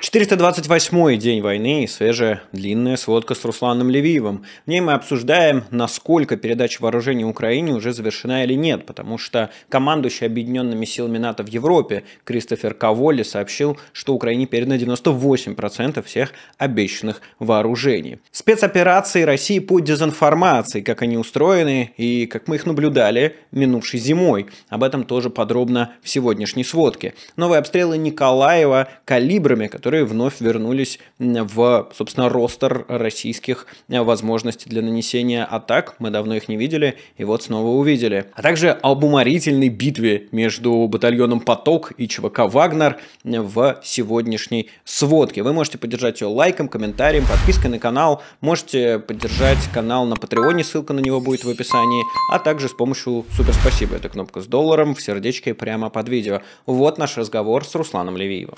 428 день войны и свежая длинная сводка с Русланом Левиевым. В ней мы обсуждаем, насколько передача вооружений Украине уже завершена или нет, потому что командующий объединенными силами НАТО в Европе Кристофер Каволи сообщил, что Украине передано 98% всех обещанных вооружений. Спецоперации России по дезинформации, как они устроены и как мы их наблюдали минувшей зимой. Об этом тоже подробно в сегодняшней сводке. Новые обстрелы Николаева калибрами, которые которые вновь вернулись в, собственно, ростер российских э, возможностей для нанесения атак. Мы давно их не видели, и вот снова увидели. А также об уморительной битве между батальоном «Поток» и ЧВК «Вагнер» э, в сегодняшней сводке. Вы можете поддержать ее лайком, комментарием, подпиской на канал. Можете поддержать канал на Патреоне, ссылка на него будет в описании. А также с помощью «Супер спасибо». Это кнопка с долларом в сердечке прямо под видео. Вот наш разговор с Русланом Левиевым.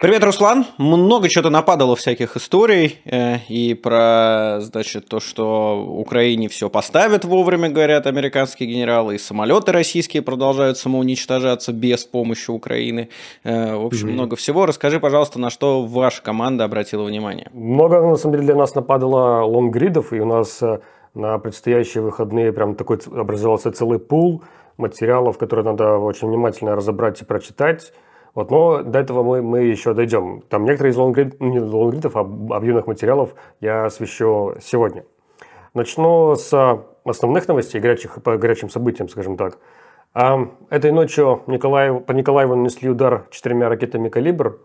Привет, Руслан. Много чего-то нападало всяких историй э, и про, значит, то, что Украине все поставят вовремя, говорят американские генералы, и самолеты российские продолжают самоуничтожаться без помощи Украины. Э, в общем, mm-hmm. много всего. Расскажи, пожалуйста, на что ваша команда обратила внимание. Много, на самом деле, для нас нападало лонгридов, и у нас э, на предстоящие выходные прям такой образовался целый пул материалов, которые надо очень внимательно разобрать и прочитать. Вот, но до этого мы, мы еще дойдем. Там некоторые из лонгрид, ну, не лонгридов, а объемных материалов я освещу сегодня. Начну с основных новостей, горячих, по горячим событиям, скажем так. А, этой ночью Николаев, по Николаеву нанесли удар четырьмя ракетами «Калибр».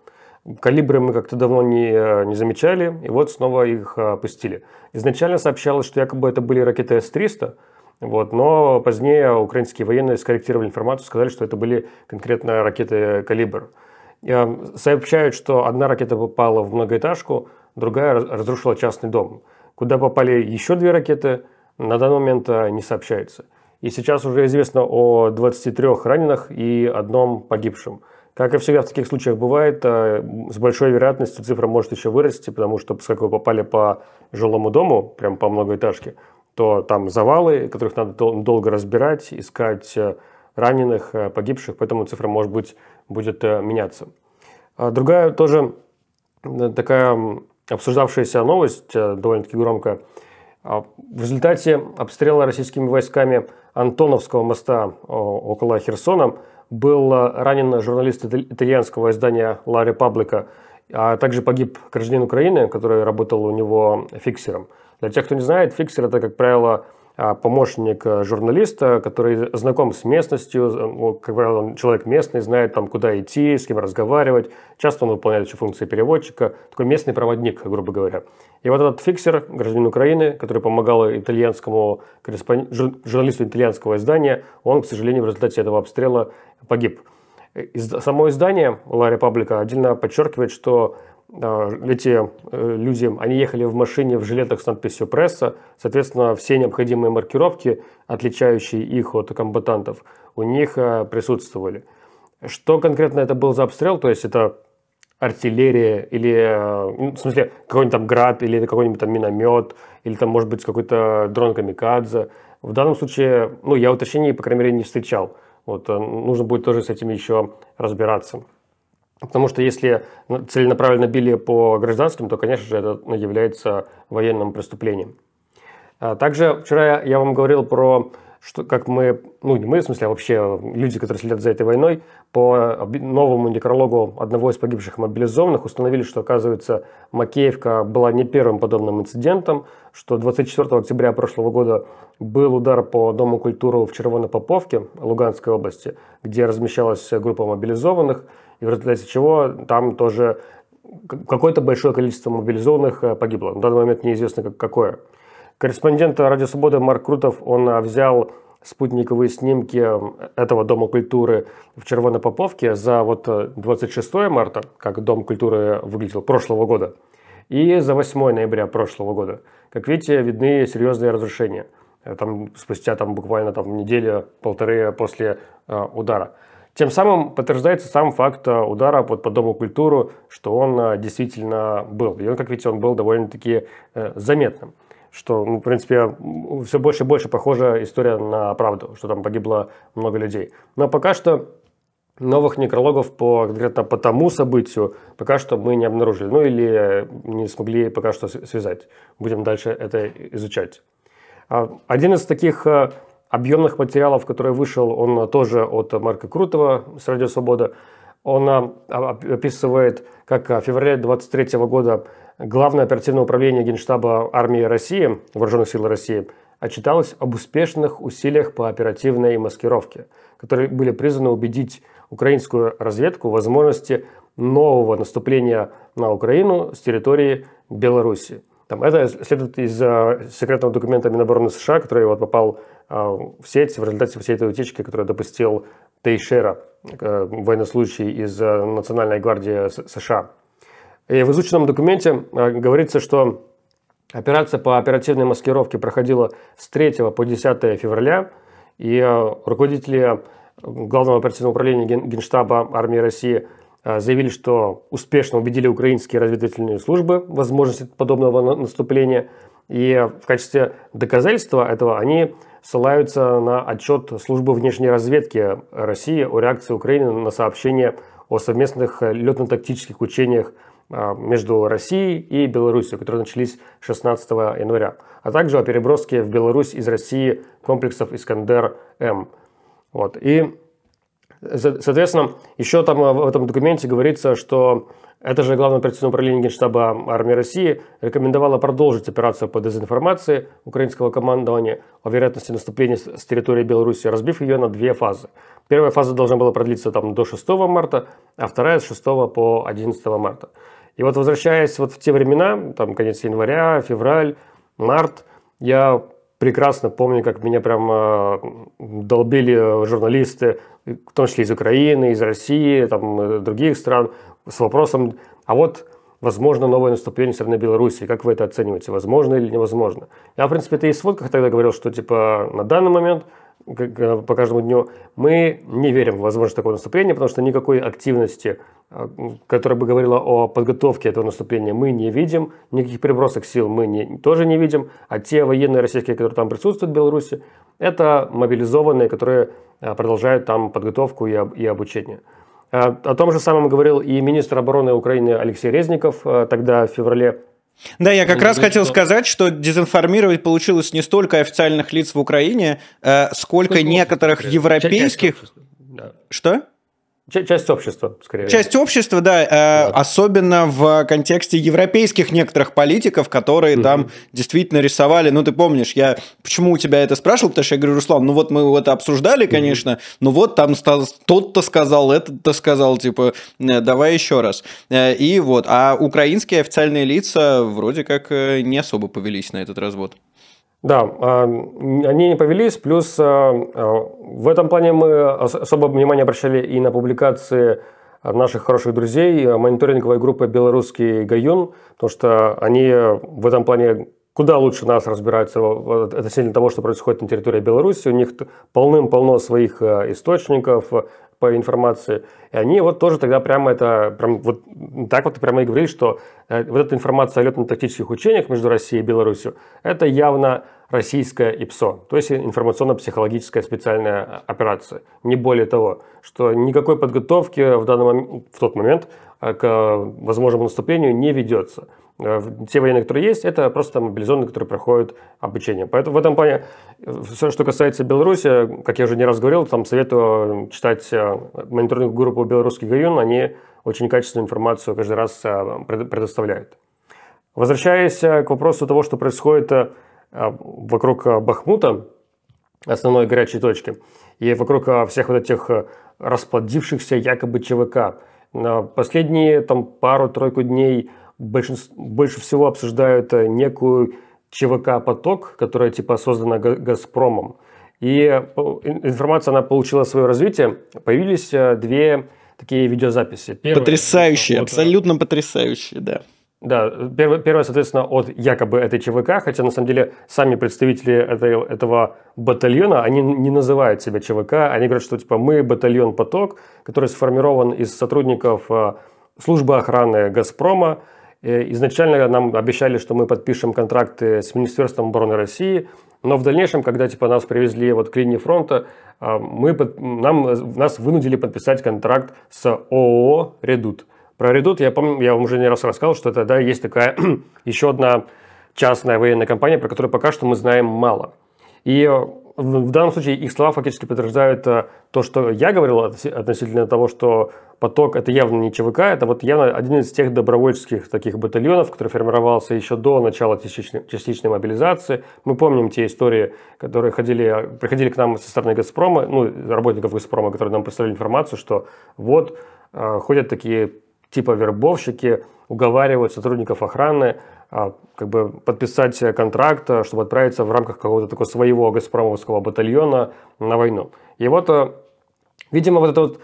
Калибры мы как-то давно не, не замечали, и вот снова их а, пустили. Изначально сообщалось, что якобы это были ракеты С-300, вот. Но позднее украинские военные скорректировали информацию, сказали, что это были конкретно ракеты «Калибр». А, сообщают, что одна ракета попала в многоэтажку, другая разрушила частный дом. Куда попали еще две ракеты, на данный момент а, не сообщается. И сейчас уже известно о 23 раненых и одном погибшем. Как и всегда в таких случаях бывает, а, с большой вероятностью цифра может еще вырасти, потому что поскольку попали по жилому дому, прям по многоэтажке, то там завалы, которых надо дол- долго разбирать, искать э, раненых, э, погибших, поэтому цифра, может быть, будет э, меняться. А другая тоже такая обсуждавшаяся новость, довольно-таки громкая. В результате обстрела российскими войсками Антоновского моста около Херсона был ранен журналист итальянского издания La Repubblica, а также погиб гражданин Украины, который работал у него фиксером – для тех, кто не знает, фиксер – это, как правило, а, помощник э, журналиста, который знаком с местностью, ну, как правило, он человек местный, знает там, куда идти, с кем разговаривать. Часто он выполняет еще функции переводчика, такой местный проводник, грубо говоря. И вот этот фиксер, гражданин Украины, который помогал итальянскому корреспон... журналисту итальянского издания, он, к сожалению, в результате этого обстрела погиб. Из... Само издание «Ла Репаблика» отдельно подчеркивает, что а, эти э, люди, они ехали в машине в жилетах с надписью «Пресса», соответственно, все необходимые маркировки, отличающие их от комбатантов, у них э, присутствовали. Что конкретно это был за обстрел, то есть это артиллерия или, э, ну, в смысле, какой-нибудь там град или какой-нибудь там миномет, или там, может быть, какой-то дрон камикадзе. В данном случае, ну, я уточнений, по крайней мере, не встречал. Вот нужно будет тоже с этим еще разбираться. Потому что если ну, целенаправленно били по гражданским, то, конечно же, это ну, является военным преступлением. А также вчера я вам говорил про, что, как мы, ну не мы, в смысле, а вообще люди, которые следят за этой войной, по новому некрологу одного из погибших мобилизованных установили, что, оказывается, Макеевка была не первым подобным инцидентом, что 24 октября прошлого года был удар по Дому культуры в Червонопоповке, Луганской области, где размещалась группа мобилизованных – и в результате чего там тоже какое-то большое количество мобилизованных э, погибло. На данный момент неизвестно как, какое. Корреспондент «Радио Свободы» Марк Крутов, он э, взял спутниковые снимки э, этого Дома культуры в Червоной Поповке за вот 26 марта, как Дом культуры выглядел прошлого года, и за 8 ноября прошлого года. Как видите, видны серьезные разрушения. Там, спустя там, буквально там, неделю-полторы после э, удара. Тем самым подтверждается сам факт э, удара под по дому культуру, что он э, действительно был. И он, как видите, он был довольно-таки э, заметным что, ну, в принципе, все больше и больше похожа история на правду, что там погибло много людей. Но пока что новых некрологов по, конкретно по тому событию пока что мы не обнаружили, ну или не смогли пока что связать. Будем дальше это изучать. А один из таких объемных материалов, который вышел, он тоже от Марка Крутого с «Радио Свобода». Он а, а, описывает, как в феврале 23 года Главное оперативное управление Генштаба армии России, Вооруженных сил России, отчиталось об успешных усилиях по оперативной маскировке, которые были призваны убедить украинскую разведку в возможности нового наступления на Украину с территории Беларуси. Там, это следует из э, секретного документа Минобороны США, который вот попал а, в сеть в результате всей этой утечки, которую допустил Тейшера, э, военнослужащий из э, Национальной гвардии США. И в изученном документе э, говорится, что операция по оперативной маскировке проходила с 3 по 10 февраля, и руководители Главного оперативного управления Генштаба армии России заявили, что успешно убедили украинские разведывательные службы возможности подобного наступления – и в качестве доказательства этого они ссылаются на отчет службы внешней разведки России о реакции Украины на сообщение о совместных летно-тактических учениях а, между Россией и Беларусью, которые начались 16 января, а также о переброске в Беларусь из России комплексов «Искандер-М». Вот. И, соответственно, еще там в этом документе говорится, что это же Главное председатель управление Генштаба армии России рекомендовало продолжить операцию по дезинформации украинского командования о вероятности наступления с территории Беларуси, разбив ее на две фазы. Первая фаза должна была продлиться там до 6 марта, а вторая с 6 по 11 марта. И вот возвращаясь вот в те времена, там конец января, февраль, март, я прекрасно помню, как меня прям э, долбили э, журналисты, в том числе из Украины, из России, там, э, других стран, с вопросом, а вот возможно новое наступление со стороны Беларуси, как вы это оцениваете, возможно или невозможно? Я, в принципе, это и в сводках тогда говорил, что типа на данный момент э, по каждому дню, мы не верим в возможность такого наступления, потому что никакой активности, э, которая бы говорила о подготовке этого наступления, мы не видим, никаких перебросок сил мы не, тоже не видим, а те военные российские, которые там присутствуют в Беларуси, это мобилизованные, которые э, продолжают там подготовку и, и обучение. Э, о том же самом говорил и министр обороны Украины Алексей Резников э, тогда в феврале да, я как раз хотел сказать, что дезинформировать получилось не столько официальных лиц в Украине, э, сколько некоторых европейских... Что? Часть общества, скорее. Часть общества, да, э, да, особенно в контексте европейских некоторых политиков, которые угу. там действительно рисовали. Ну, ты помнишь, я почему у тебя это спрашивал, потому что я говорю, Руслан, ну вот мы это обсуждали, конечно, угу. но вот там тот-то сказал, этот-то сказал, типа, э, давай еще раз. Э, и вот, а украинские официальные лица вроде как э, не особо повелись на этот развод. Да, а, они не повелись, плюс а, а, в этом плане мы особо внимание обращали и на публикации наших хороших друзей, мониторинговой группы «Белорусский Гаюн», потому что они в этом плане куда лучше нас разбираются относительно того, что происходит на территории Беларуси. У них полным-полно своих э, источников, по информации. И они вот тоже тогда прямо это, прям вот так вот прямо и говорили, что э, вот эта информация о летно-тактических учениях между Россией и Беларусью, это явно российское ИПСО, то есть информационно-психологическая специальная операция. Не более того, что никакой подготовки в, данный момент, в тот момент э, к э, возможному наступлению не ведется. Э, те военные, которые есть, это просто мобилизованные, которые проходят обучение. Поэтому в этом плане, э, все, что касается Беларуси, как я уже не раз говорил, там советую э, читать мониторинговую группу «Белорусский Гаюн», они очень качественную информацию каждый раз предоставляют. Возвращаясь к вопросу того, что происходит вокруг Бахмута, основной горячей точки, и вокруг всех вот этих расплодившихся якобы ЧВК. Последние там пару-тройку дней – больше, больше всего обсуждают э, некую ЧВК-поток, которая типа создана «Газпромом». И э, информация, она получила свое развитие. Появились э, две такие видеозаписи. Первая, потрясающие, вот, абсолютно потрясающие, да. Да, первое, первое, соответственно, от якобы этой ЧВК, хотя на самом деле сами представители этой, этого батальона, они не называют себя ЧВК, они говорят, что типа мы батальон «Поток», который сформирован из сотрудников службы охраны «Газпрома», Э, изначально нам обещали, что мы подпишем контракты с Министерством обороны России, но в дальнейшем, когда типа нас привезли вот к линии фронта, а, мы, нам, нас вынудили подписать контракт с ООО «Редут». Про «Редут» я помню, я вам уже не раз рассказал, что это да, есть такая еще одна частная военная компания, про которую пока что мы знаем мало. И в данном случае их слова фактически подтверждают э, то, что я говорил относительно того, что поток это явно не ЧВК, это вот явно один из тех добровольческих таких батальонов, который формировался еще до начала частичной, частичной мобилизации. Мы помним те истории, которые ходили, приходили к нам со стороны Газпрома, ну, работников Газпрома, которые нам представляли информацию, что вот э, ходят такие типа вербовщики, уговаривают сотрудников охраны а, как бы подписать контракт, а, чтобы отправиться в рамках какого-то такого своего газпромовского батальона на войну. И вот, а, видимо, вот это вот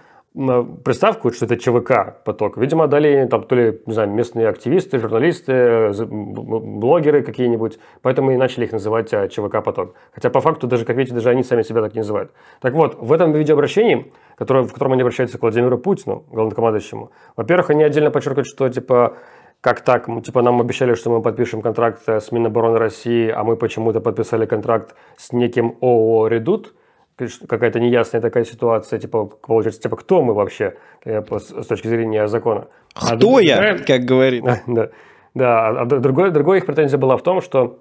приставку, что это ЧВК поток. Видимо, дали там то ли, не знаю, местные активисты, журналисты, блогеры какие-нибудь, поэтому и начали их называть ЧВК поток. Хотя по факту даже, как видите, даже они сами себя так не называют. Так вот, в этом видеообращении, которое, в котором они обращаются к Владимиру Путину, главнокомандующему, во-первых, они отдельно подчеркивают, что типа как так, типа нам обещали, что мы подпишем контракт э, с Минобороны России, а мы почему-то подписали контракт с неким ООО «Редут», какая-то неясная такая ситуация, типа, получается, типа, кто мы вообще э, с точки зрения закона? А кто а, я, да, э, как говорит. Да, да а, а другой, другой их претензия была в том, что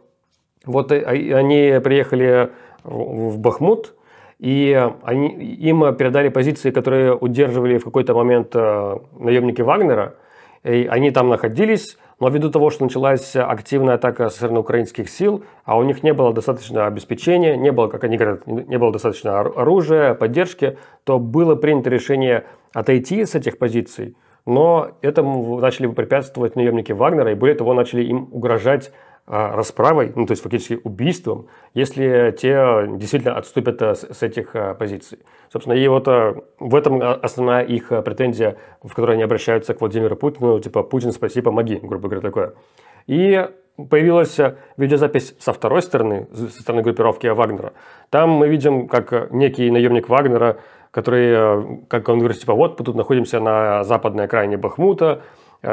вот они приехали в Бахмут, и они, им передали позиции, которые удерживали в какой-то момент наемники Вагнера – и они там находились, но ввиду того, что началась активная атака со стороны украинских сил, а у них не было достаточно обеспечения, не было, как они говорят, не было достаточно оружия, поддержки, то было принято решение отойти с этих позиций, но этому начали препятствовать наемники Вагнера, и более того, начали им угрожать а, расправой, ну, то есть фактически убийством, если те действительно отступят э, с этих э, позиций. Собственно, и вот э, в этом основная их претензия, в которой они обращаются к Владимиру Путину, типа «Путин, спаси, помоги», грубо говоря, такое. И появилась видеозапись со второй стороны, со стороны группировки Вагнера. Там мы видим, как некий наемник Вагнера, который, как он говорит, типа «Вот, мы тут находимся на западной окраине Бахмута,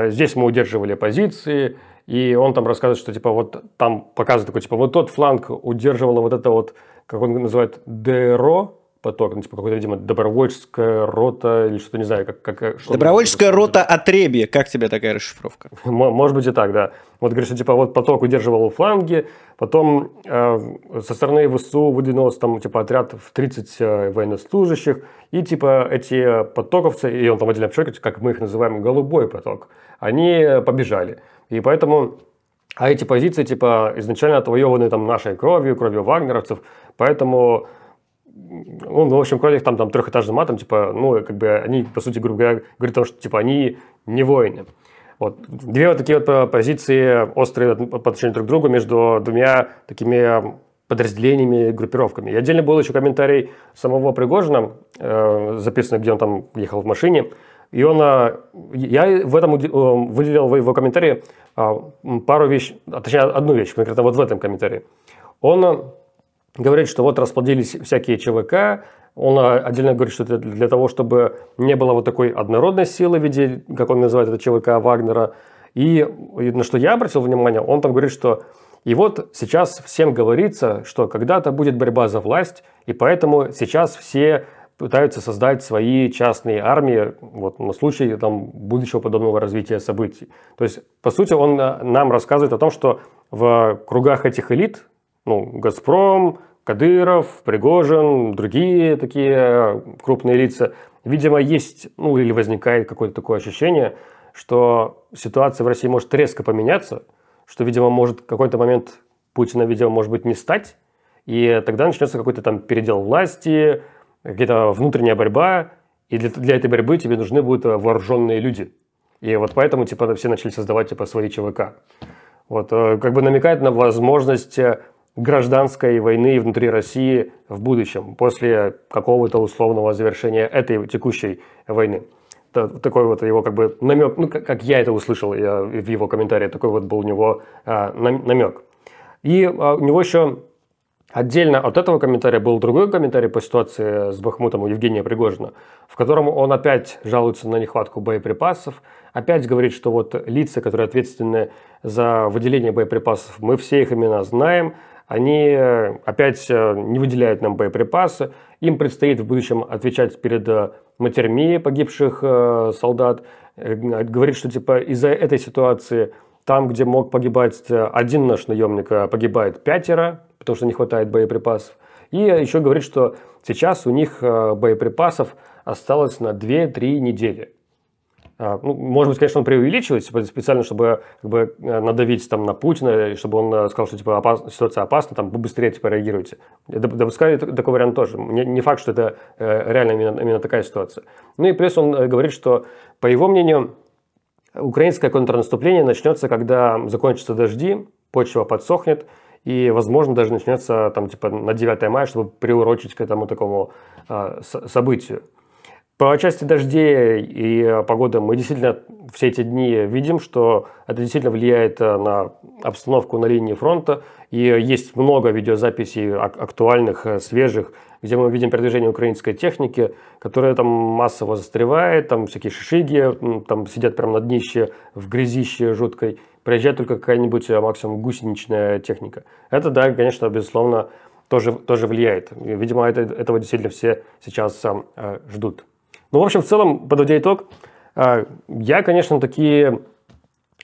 здесь мы удерживали позиции», и он там рассказывает, что типа вот там показывает такой, типа вот тот фланг удерживала вот это вот, как он называет, ДРО, поток, ну, типа какой-то, видимо, добровольческая рота или что-то, не знаю, как... как э, что добровольческая это, рота отребье, как тебе такая расшифровка? Может быть и так, да. Вот, говоришь, типа, вот поток удерживал у фланги, потом э, со стороны ВСУ выдвинулся там, типа, отряд в 30 э, военнослужащих, и, типа, эти потоковцы, и он там отдельно подчеркивает, как мы их называем, голубой поток, они побежали. И поэтому... А эти позиции, типа, изначально отвоеваны там нашей кровью, кровью вагнеровцев, поэтому ну, в общем, кролик там, там трехэтажным матом, типа, ну, как бы они, по сути, грубо говоря, говорят о том, что, типа, они не воины. Вот. Две вот такие вот э, позиции острые по отношению друг к другу между двумя такими подразделениями, группировками. И отдельно был еще комментарий самого Пригожина, э, записанный, где он там ехал в машине. И он, э, я в этом э, выделил в его комментарии э, пару вещей, а, точнее одну вещь, конкретно вот в этом комментарии. Он говорит, что вот расплодились всякие ЧВК, он а, отдельно говорит, что это для того, чтобы не было вот такой однородной силы в виде, как он называет это, ЧВК Вагнера. И на что я обратил внимание, он там говорит, что и вот сейчас всем говорится, что когда-то будет борьба за власть, и поэтому сейчас все пытаются создать свои частные армии вот, на случай там, будущего подобного развития событий. То есть, по сути, он а, нам рассказывает о том, что в кругах этих элит, ну, «Газпром», Кадыров, Пригожин, другие такие крупные лица. Видимо, есть, ну или возникает какое-то такое ощущение, что ситуация в России может резко поменяться, что, видимо, может в какой-то момент Путина, видимо, может быть не стать, и тогда начнется какой-то там передел власти, какая-то внутренняя борьба, и для, для этой борьбы тебе нужны будут вооруженные люди. И вот поэтому, типа, все начали создавать, типа, свои ЧВК. Вот, э, как бы намекает на возможность э, гражданской войны внутри России в будущем, после какого-то условного завершения этой текущей войны. Такой вот его как бы намек, ну как я это услышал я, в его комментарии, такой вот был у него а, намек. И а, у него еще Отдельно от этого комментария был другой комментарий по ситуации с Бахмутом у Евгения Пригожина, в котором он опять жалуется на нехватку боеприпасов, опять говорит, что вот лица, которые ответственны за выделение боеприпасов, мы все их имена знаем, они э, опять э, не выделяют нам боеприпасы. Им предстоит в будущем отвечать перед э, матерьми погибших солдат. Говорит, что типа из-за этой ситуации там, где мог погибать один наш наемник, погибает пятеро, потому что не хватает боеприпасов. И еще говорит, что сейчас у них боеприпасов осталось на 2-3 недели. А, ну, может быть, конечно, он преувеличивает типа, специально, чтобы как бы, э, надавить там, на Путина, чтобы он э, сказал, что типа, опас... ситуация опасна, там, быстрее типа, реагируйте. Допускаю такой вариант тоже. Не, не факт, что это э, реально именно, именно такая ситуация. Ну и плюс он говорит, что, по его мнению, украинское контрнаступление начнется, когда закончатся дожди, почва подсохнет, и, возможно, даже начнется там, типа, на 9 мая, чтобы приурочить к этому такому э, событию. По части дождей и э, погоды мы действительно все эти дни видим, что это действительно влияет э, на обстановку на линии фронта. И есть много видеозаписей актуальных, э, свежих, где мы видим передвижение украинской техники, которая там массово застревает, там всякие шишиги, там сидят прямо на днище, в грязище жуткой. Приезжает только какая-нибудь максимум гусеничная техника. Это, да, конечно, безусловно, тоже, тоже влияет. Видимо, это, этого действительно все сейчас э, ждут. Ну, в общем, в целом, подводя итог, а, я, конечно, такие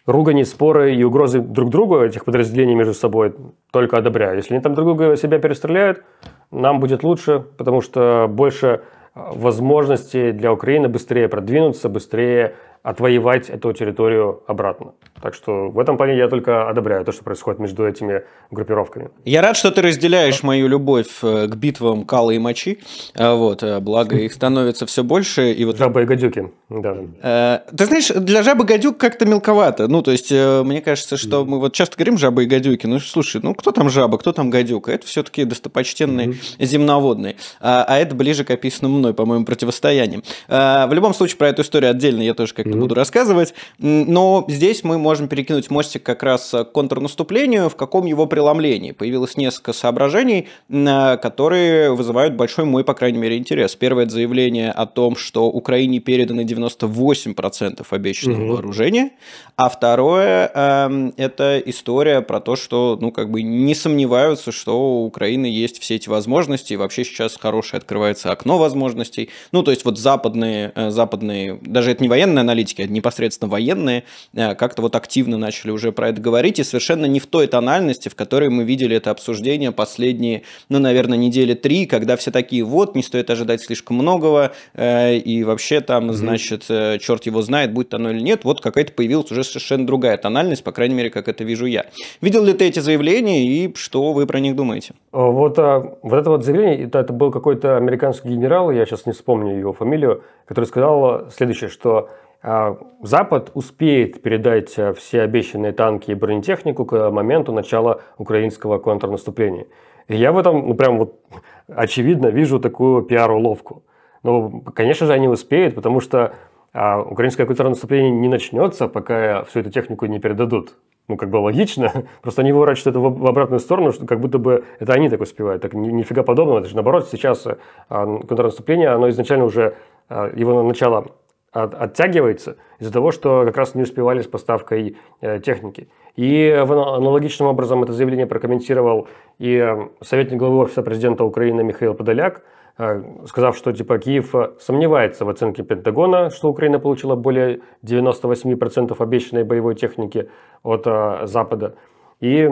ругани, споры и угрозы друг другу этих подразделений между собой только одобряю. Если они там друг друга себя перестреляют, нам будет лучше, потому что больше возможностей для Украины быстрее продвинуться, быстрее отвоевать эту территорию обратно. Так что в этом плане я только одобряю то, что происходит между этими группировками. Я рад, что ты разделяешь мою любовь э, к битвам калы и Мочи. А, вот, э, благо их становится все больше. И вот... Жабы и гадюки. Да. Э, ты знаешь, для жабы гадюк как-то мелковато. Ну, то есть, мне кажется, что мы вот часто говорим жабы и гадюки. Ну, слушай, ну кто там жаба, кто там гадюка? Это все-таки достопочтенные mm земноводные. А, а, это ближе к описанному мной, по-моему, противостоянием. А, в любом случае, про эту историю отдельно я тоже как-то буду рассказывать. Но здесь мы можем можем перекинуть мостик как раз к контрнаступлению, в каком его преломлении. Появилось несколько соображений, э, которые вызывают большой мой, по крайней мере, интерес. Первое – это заявление о том, что Украине переданы 98% обещанного угу. вооружения, а второе эм, это история про то, что, ну, как бы не сомневаются, что у Украины есть все эти возможности, и вообще сейчас хорошее открывается окно возможностей. Ну, то есть вот западные, э, западные, даже это не военные аналитики, а непосредственно военные, э, как-то вот активно начали уже про это говорить, и совершенно не в той тональности, в которой мы видели это обсуждение последние, ну, наверное, недели три, когда все такие, вот, не стоит ожидать слишком многого, э, и вообще там, mm-hmm. значит, э, черт его знает, будет оно или нет, вот какая-то появилась уже совершенно другая тональность, по крайней мере, как это вижу я. Видел ли ты эти заявления, и что вы про них думаете? Э, вот, а, вот это вот заявление, это, это был какой-то американский генерал, я сейчас не вспомню его фамилию, который сказал следующее, что а Запад успеет передать э, все обещанные танки и бронетехнику к моменту начала украинского контрнаступления. И я в этом, ну прям вот очевидно вижу такую пиар-уловку. Ну, конечно же, они успеют, потому что а, украинское контрнаступление не начнется, пока всю эту технику не передадут. Ну, как бы логично. Просто они выворачивают это в, обратную сторону, что как будто бы это они так успевают. Так нифига подобного. Это же наоборот, сейчас а, контрнаступление, оно изначально уже, а, его начало от, оттягивается из-за того, что как раз не успевали с поставкой э, техники. И в, аналогичным образом это заявление прокомментировал и э, советник главы Офиса президента Украины Михаил Подоляк, э, сказав, что типа Киев э, сомневается в оценке Пентагона, что Украина получила более 98% обещанной боевой техники от э, Запада. И,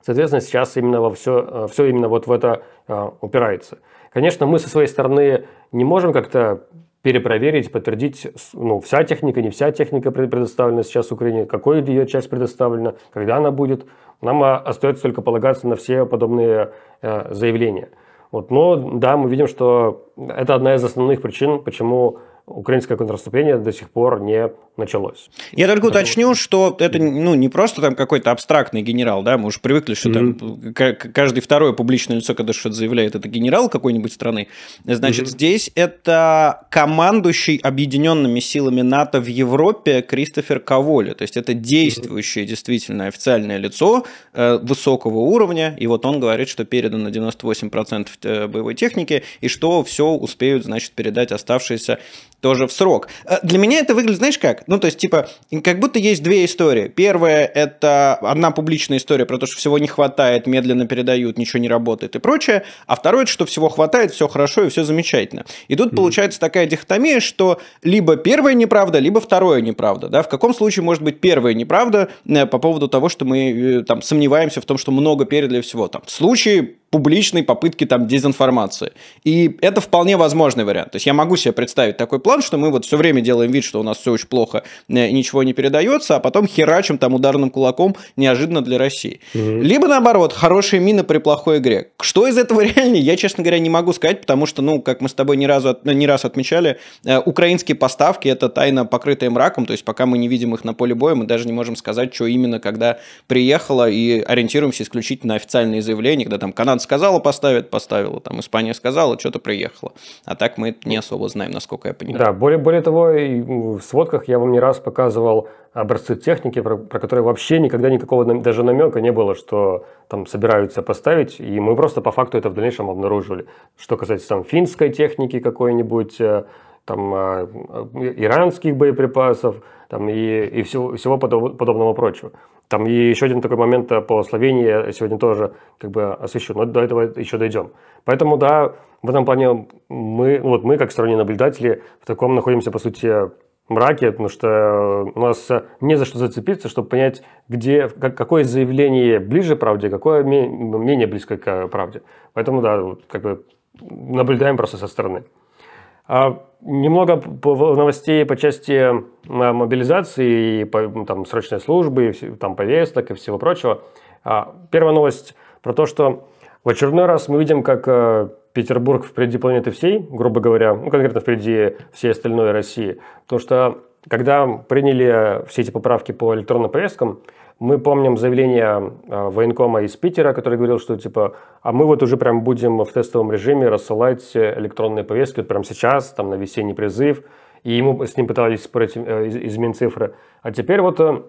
соответственно, сейчас именно во все, э, все именно вот в это э, упирается. Конечно, мы со своей стороны не можем как-то перепроверить, подтвердить, ну, вся техника, не вся техника предоставлена сейчас Украине, какой ее часть предоставлена, когда она будет. Нам а, остается только полагаться на все подобные э, заявления. Вот, но да, мы видим, что это одна из основных причин, почему украинское контрнаступление до сих пор не началось. Я только Потому... уточню, что это ну, не просто там какой-то абстрактный генерал, да, мы уже привыкли, что mm-hmm. там каждое второе публичное лицо, когда что-то заявляет, это генерал какой-нибудь страны. Значит, mm-hmm. здесь это командующий объединенными силами НАТО в Европе Кристофер Каволи, то есть это действующее mm-hmm. действительно официальное лицо э, высокого уровня, и вот он говорит, что передано 98% э, боевой техники, и что все успеют, значит, передать оставшиеся тоже в срок. Э, для меня это выглядит, знаешь как? Ну, то есть, типа, как будто есть две истории. Первая – это одна публичная история про то, что всего не хватает, медленно передают, ничего не работает и прочее. А второе – что всего хватает, все хорошо и все замечательно. И тут получается такая дихотомия, что либо первое неправда, либо второе неправда. Да? В каком случае может быть первое неправда э, по поводу того, что мы э, там сомневаемся в том, что много передали всего. Там, в случае публичной попытки там дезинформации. И это вполне возможный вариант. То есть я могу себе представить такой план, что мы вот все время делаем вид, что у нас все очень плохо, э, ничего не передается, а потом херачим там ударным кулаком неожиданно для России. Угу. Либо наоборот, хорошие мины при плохой игре. Что из этого реально, я, честно говоря, не могу сказать, потому что, ну, как мы с тобой не, разу, э, не раз отмечали, э, украинские поставки – это тайна, покрытая мраком, то есть пока мы не видим их на поле боя, мы даже не можем сказать, что именно когда приехала и ориентируемся исключительно на официальные заявления, когда там канадцы сказала поставить, поставила, там Испания сказала, что-то приехала. А так мы не особо знаем, насколько я понимаю. Да, более, более того, в сводках я вам не раз показывал образцы техники, про, про которые вообще никогда никакого даже намека не было, что там собираются поставить, и мы просто по факту это в дальнейшем обнаружили. Что касается там финской техники какой-нибудь, э, там э, э, иранских боеприпасов, там и, и всего, всего подобного прочего. Там и еще один такой момент э, по Словении я сегодня тоже как бы освещу, но до этого еще дойдем. Поэтому, да, в этом плане мы, вот мы, как сторонние наблюдатели, в таком находимся, по сути, мраке, потому что э, у нас не за что зацепиться, чтобы понять, где, как, какое заявление ближе правде, какое менее близко к э, правде. Поэтому, да, вот, как бы наблюдаем просто со стороны. А немного новостей по части а, мобилизации, и по, там, срочной службы, и, там, повесток и всего прочего. А первая новость про то, что в очередной раз мы видим, как Петербург впереди планеты всей, грубо говоря, ну, конкретно впереди всей остальной России. Потому что, когда приняли все эти поправки по электронным повесткам, мы помним заявление а, военкома из Питера, который говорил, что типа, а мы вот уже прям будем в тестовом режиме рассылать электронные повестки вот прямо сейчас, там на весенний призыв, и ему с ним пытались спорить э, измен цифры. А теперь вот э,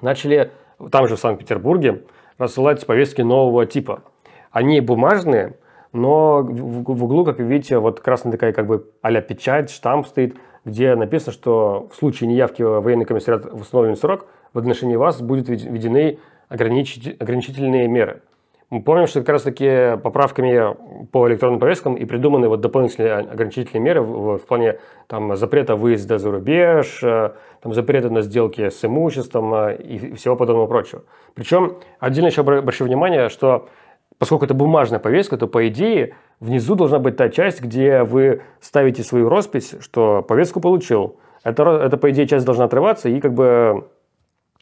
начали там же в Санкт-Петербурге рассылать повестки нового типа. Они бумажные, но в углу, как вы видите, вот красная такая как бы а печать, штамп стоит – где написано, что в случае неявки в военный комиссариат в установленный срок в отношении вас будут введены ограничительные меры. Мы помним, что как раз-таки поправками по электронным повесткам и придуманы вот дополнительные ограничительные меры в, в плане там, запрета выезда за рубеж, э, там, запрета на сделки с имуществом э, и всего подобного прочего. Причем отдельно еще обращу внимание, что поскольку это бумажная повестка, то по идее внизу должна быть та часть, где вы ставите свою роспись, что повестку получил. Это, это по идее, часть должна отрываться и как бы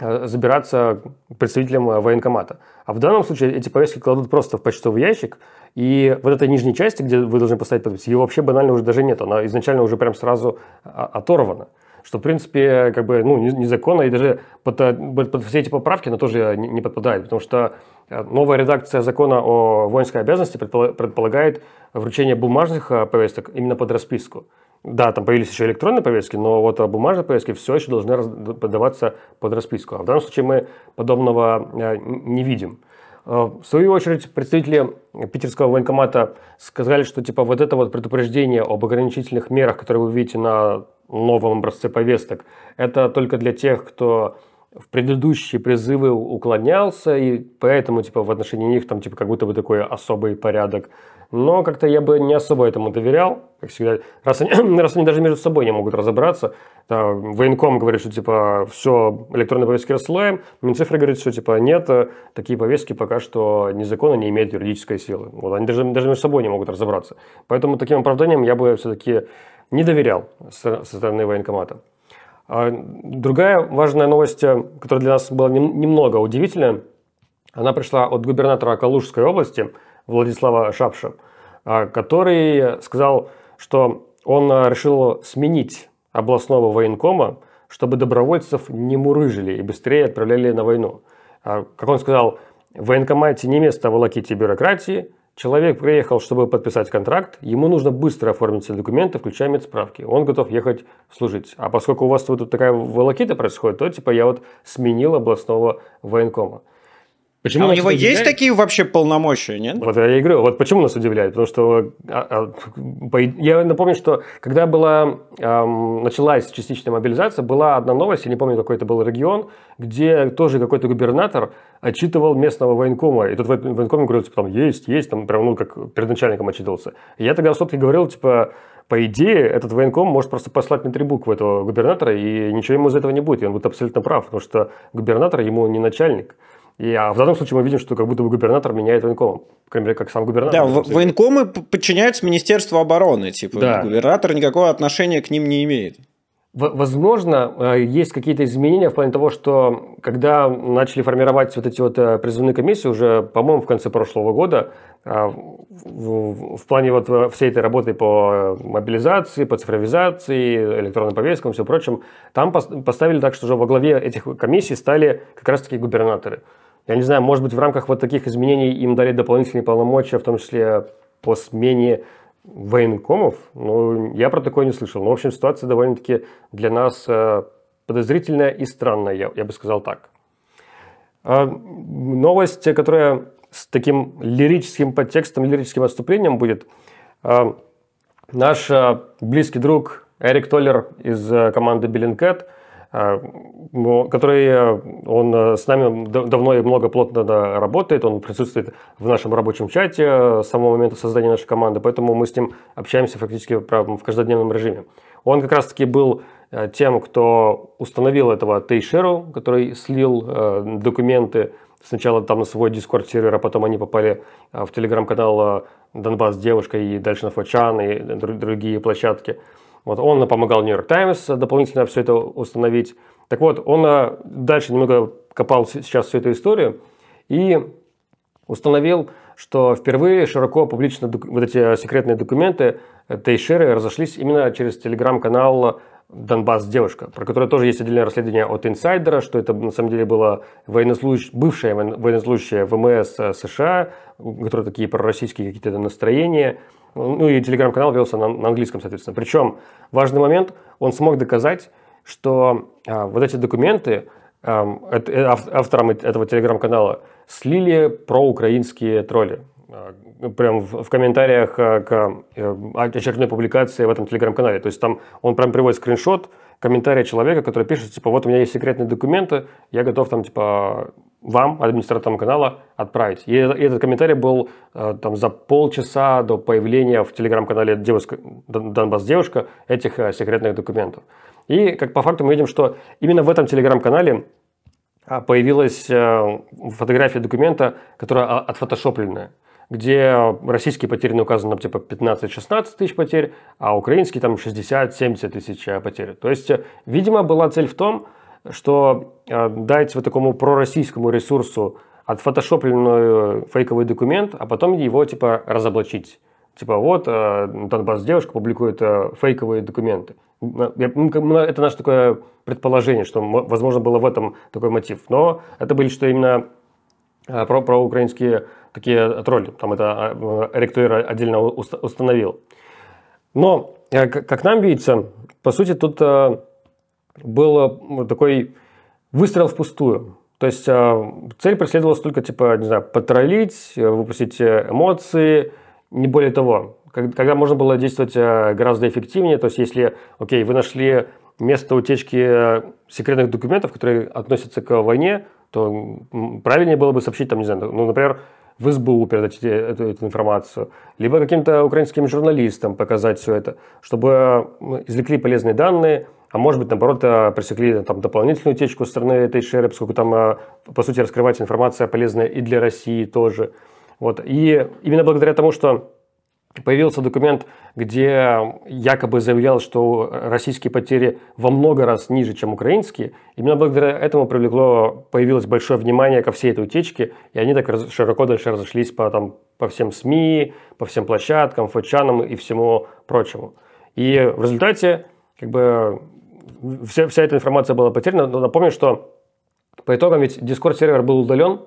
э, забираться представителям э, военкомата. А в данном случае эти повестки кладут просто в почтовый ящик, и вот этой нижней части, где вы должны поставить подпись, ее вообще банально уже даже нет, она изначально уже прям сразу а, оторвана что, в принципе, как бы, ну, незаконно, и даже под, э, под все эти поправки она тоже э, не, не подпадает, потому что э, новая редакция закона о воинской обязанности предполагает вручение бумажных повесток именно под расписку. Да, там появились еще электронные повестки, но вот бумажные повестки все еще должны подаваться под расписку. А в данном случае мы подобного не видим. В свою очередь, представители питерского военкомата сказали, что типа вот это вот предупреждение об ограничительных мерах, которые вы видите на новом образце повесток. Это только для тех, кто в предыдущие призывы уклонялся, и поэтому, типа, в отношении них там, типа, как будто бы такой особый порядок. Но как-то я бы не особо этому доверял, как всегда. Раз они, раз они даже между собой не могут разобраться, там, военком говорит, что, типа, все, электронные повестки рассылаем, Минцифра говорит, что, типа, нет, такие повестки пока что незаконно не имеют юридической силы. Вот они даже, даже между собой не могут разобраться. Поэтому таким оправданием я бы все-таки не доверял со стороны военкомата. А, другая важная новость, э, которая для нас была немного удивительная, она пришла от губернатора Калужской области Владислава Шапша, а, который сказал, что он э, решил сменить областного военкома, чтобы добровольцев не мурыжили и быстрее отправляли на войну. А, как он сказал, в военкомате не место волоките бюрократии, Человек приехал, чтобы подписать контракт, ему нужно быстро оформить все документы, включая медсправки. Он готов ехать служить. А поскольку у вас тут такая волокита происходит, то типа я вот сменил областного военкома. Почему а у него удивляет? есть такие вообще полномочия, нет? Вот я и говорю, вот почему нас удивляет, потому что а, а, я напомню, что когда была эм, началась частичная мобилизация, была одна новость, я не помню, какой это был регион, где тоже какой-то губернатор отчитывал местного военкома, и тот военком говорил, типа, там, есть, есть, там, прям, ну, как перед начальником отчитывался. И я тогда все-таки говорил, типа, по идее, этот военком может просто послать на три буквы этого губернатора, и ничего ему из этого не будет, и он будет абсолютно прав, потому что губернатор ему не начальник. И, а в данном случае мы видим, что как будто бы губернатор меняет военкомом. Например, как сам губернатор. Да, военкомы подчиняются Министерству обороны. Типа, да. губернатор никакого отношения к ним не имеет. Возможно, э, есть какие-то изменения в плане того, что когда начали формировать вот эти вот э, призывные комиссии уже, по-моему, в конце прошлого года, э, в плане вот всей этой работы по мобилизации, по цифровизации, электронным повесткам и все прочим, там поставили так, что же во главе этих комиссий стали как раз-таки губернаторы. Я не знаю, может быть, в рамках вот таких изменений им дали дополнительные полномочия, в том числе по смене военкомов. Но ну, я про такое не слышал. Но, ну, в общем, ситуация довольно-таки для нас э, подозрительная и странная, я, бы сказал так. А, новость, которая с таким лирическим подтекстом, лирическим отступлением будет. А, наш э, близкий друг Эрик Толлер из э, команды Billingcat – а, который э, он э, с нами давно и много плотно работает, он присутствует в нашем рабочем чате э, с самого момента создания нашей команды, поэтому мы с ним общаемся фактически в каждодневном режиме. Он как раз-таки был тем, кто установил этого Тейшеру, который слил документы сначала там на свой дискорд сервер, а потом они попали в телеграм-канал Донбасс девушка и дальше на Фочан и другие площадки. Вот он помогал New York Times дополнительно все это установить. Так вот, он а, дальше немного копал сейчас всю эту историю и установил, что впервые широко публично вот эти а, секретные документы э, Тейшеры разошлись именно через телеграм-канал «Донбасс. Девушка», про который тоже есть отдельное расследование от инсайдера, что это на самом деле была военнослужащ... бывшая военнослужащая ВМС э, США, у такие пророссийские какие-то настроения – ну и телеграм-канал велся на, на английском, соответственно. Причем важный момент, он смог доказать, что а, вот эти документы а, это, э, авторам этого телеграм-канала слили проукраинские тролли. А, ну, прям в, в комментариях э, к э, очередной публикации в этом телеграм-канале. То есть там он прям приводит скриншот, Комментарий человека, который пишет, типа, вот у меня есть секретные документы, я готов там, типа, вам, администраторам канала, отправить. И, этот комментарий был э, там за полчаса до появления в телеграм-канале девушка, Донбасс-девушка этих э, секретных документов. И как по факту мы видим, что именно в этом телеграм-канале а, появилась э, фотография документа, которая а, отфотошопленная где российские потери не указаны там типа 15-16 тысяч потерь, а украинские там 60-70 тысяч э, потерь. То есть, э, видимо, была цель в том, что э, дать вот такому пророссийскому ресурсу отфотошопленный э, фейковый документ, а потом его типа разоблачить. Типа вот э, Донбасс девушка публикует э, фейковые документы. Ну, ну, это наше такое предположение, что возможно было в этом такой мотив. Но это были что именно про, про украинские такие тролли, там это Эрик а, отдельно установил. Но, э, как нам видится, по сути, тут э, был э, такой выстрел впустую. То есть цель преследовалась только, типа, не знаю, потроллить, выпустить эмоции, не более того. Когда можно было действовать гораздо эффективнее, то есть если, окей, вы нашли место утечки секретных документов, которые относятся к войне, то правильнее было бы сообщить, там, не знаю, ну, например, в СБУ передать эту, эту информацию, либо каким-то украинским журналистам показать все это, чтобы извлекли полезные данные, а может быть, наоборот, э, пресекли там, дополнительную утечку со стороны этой шеры, поскольку там, э, по сути, раскрывается информация полезная и для России тоже. Вот. И именно благодаря тому, что Появился документ, где якобы заявлялось, что российские потери во много раз ниже, чем украинские. Именно благодаря этому привлекло, появилось большое внимание ко всей этой утечке, и они так широко дальше разошлись по, там, по всем СМИ, по всем площадкам, фачанам и всему прочему. И в результате как бы, вся, вся эта информация была потеряна, но напомню, что по итогам ведь Discord сервер был удален,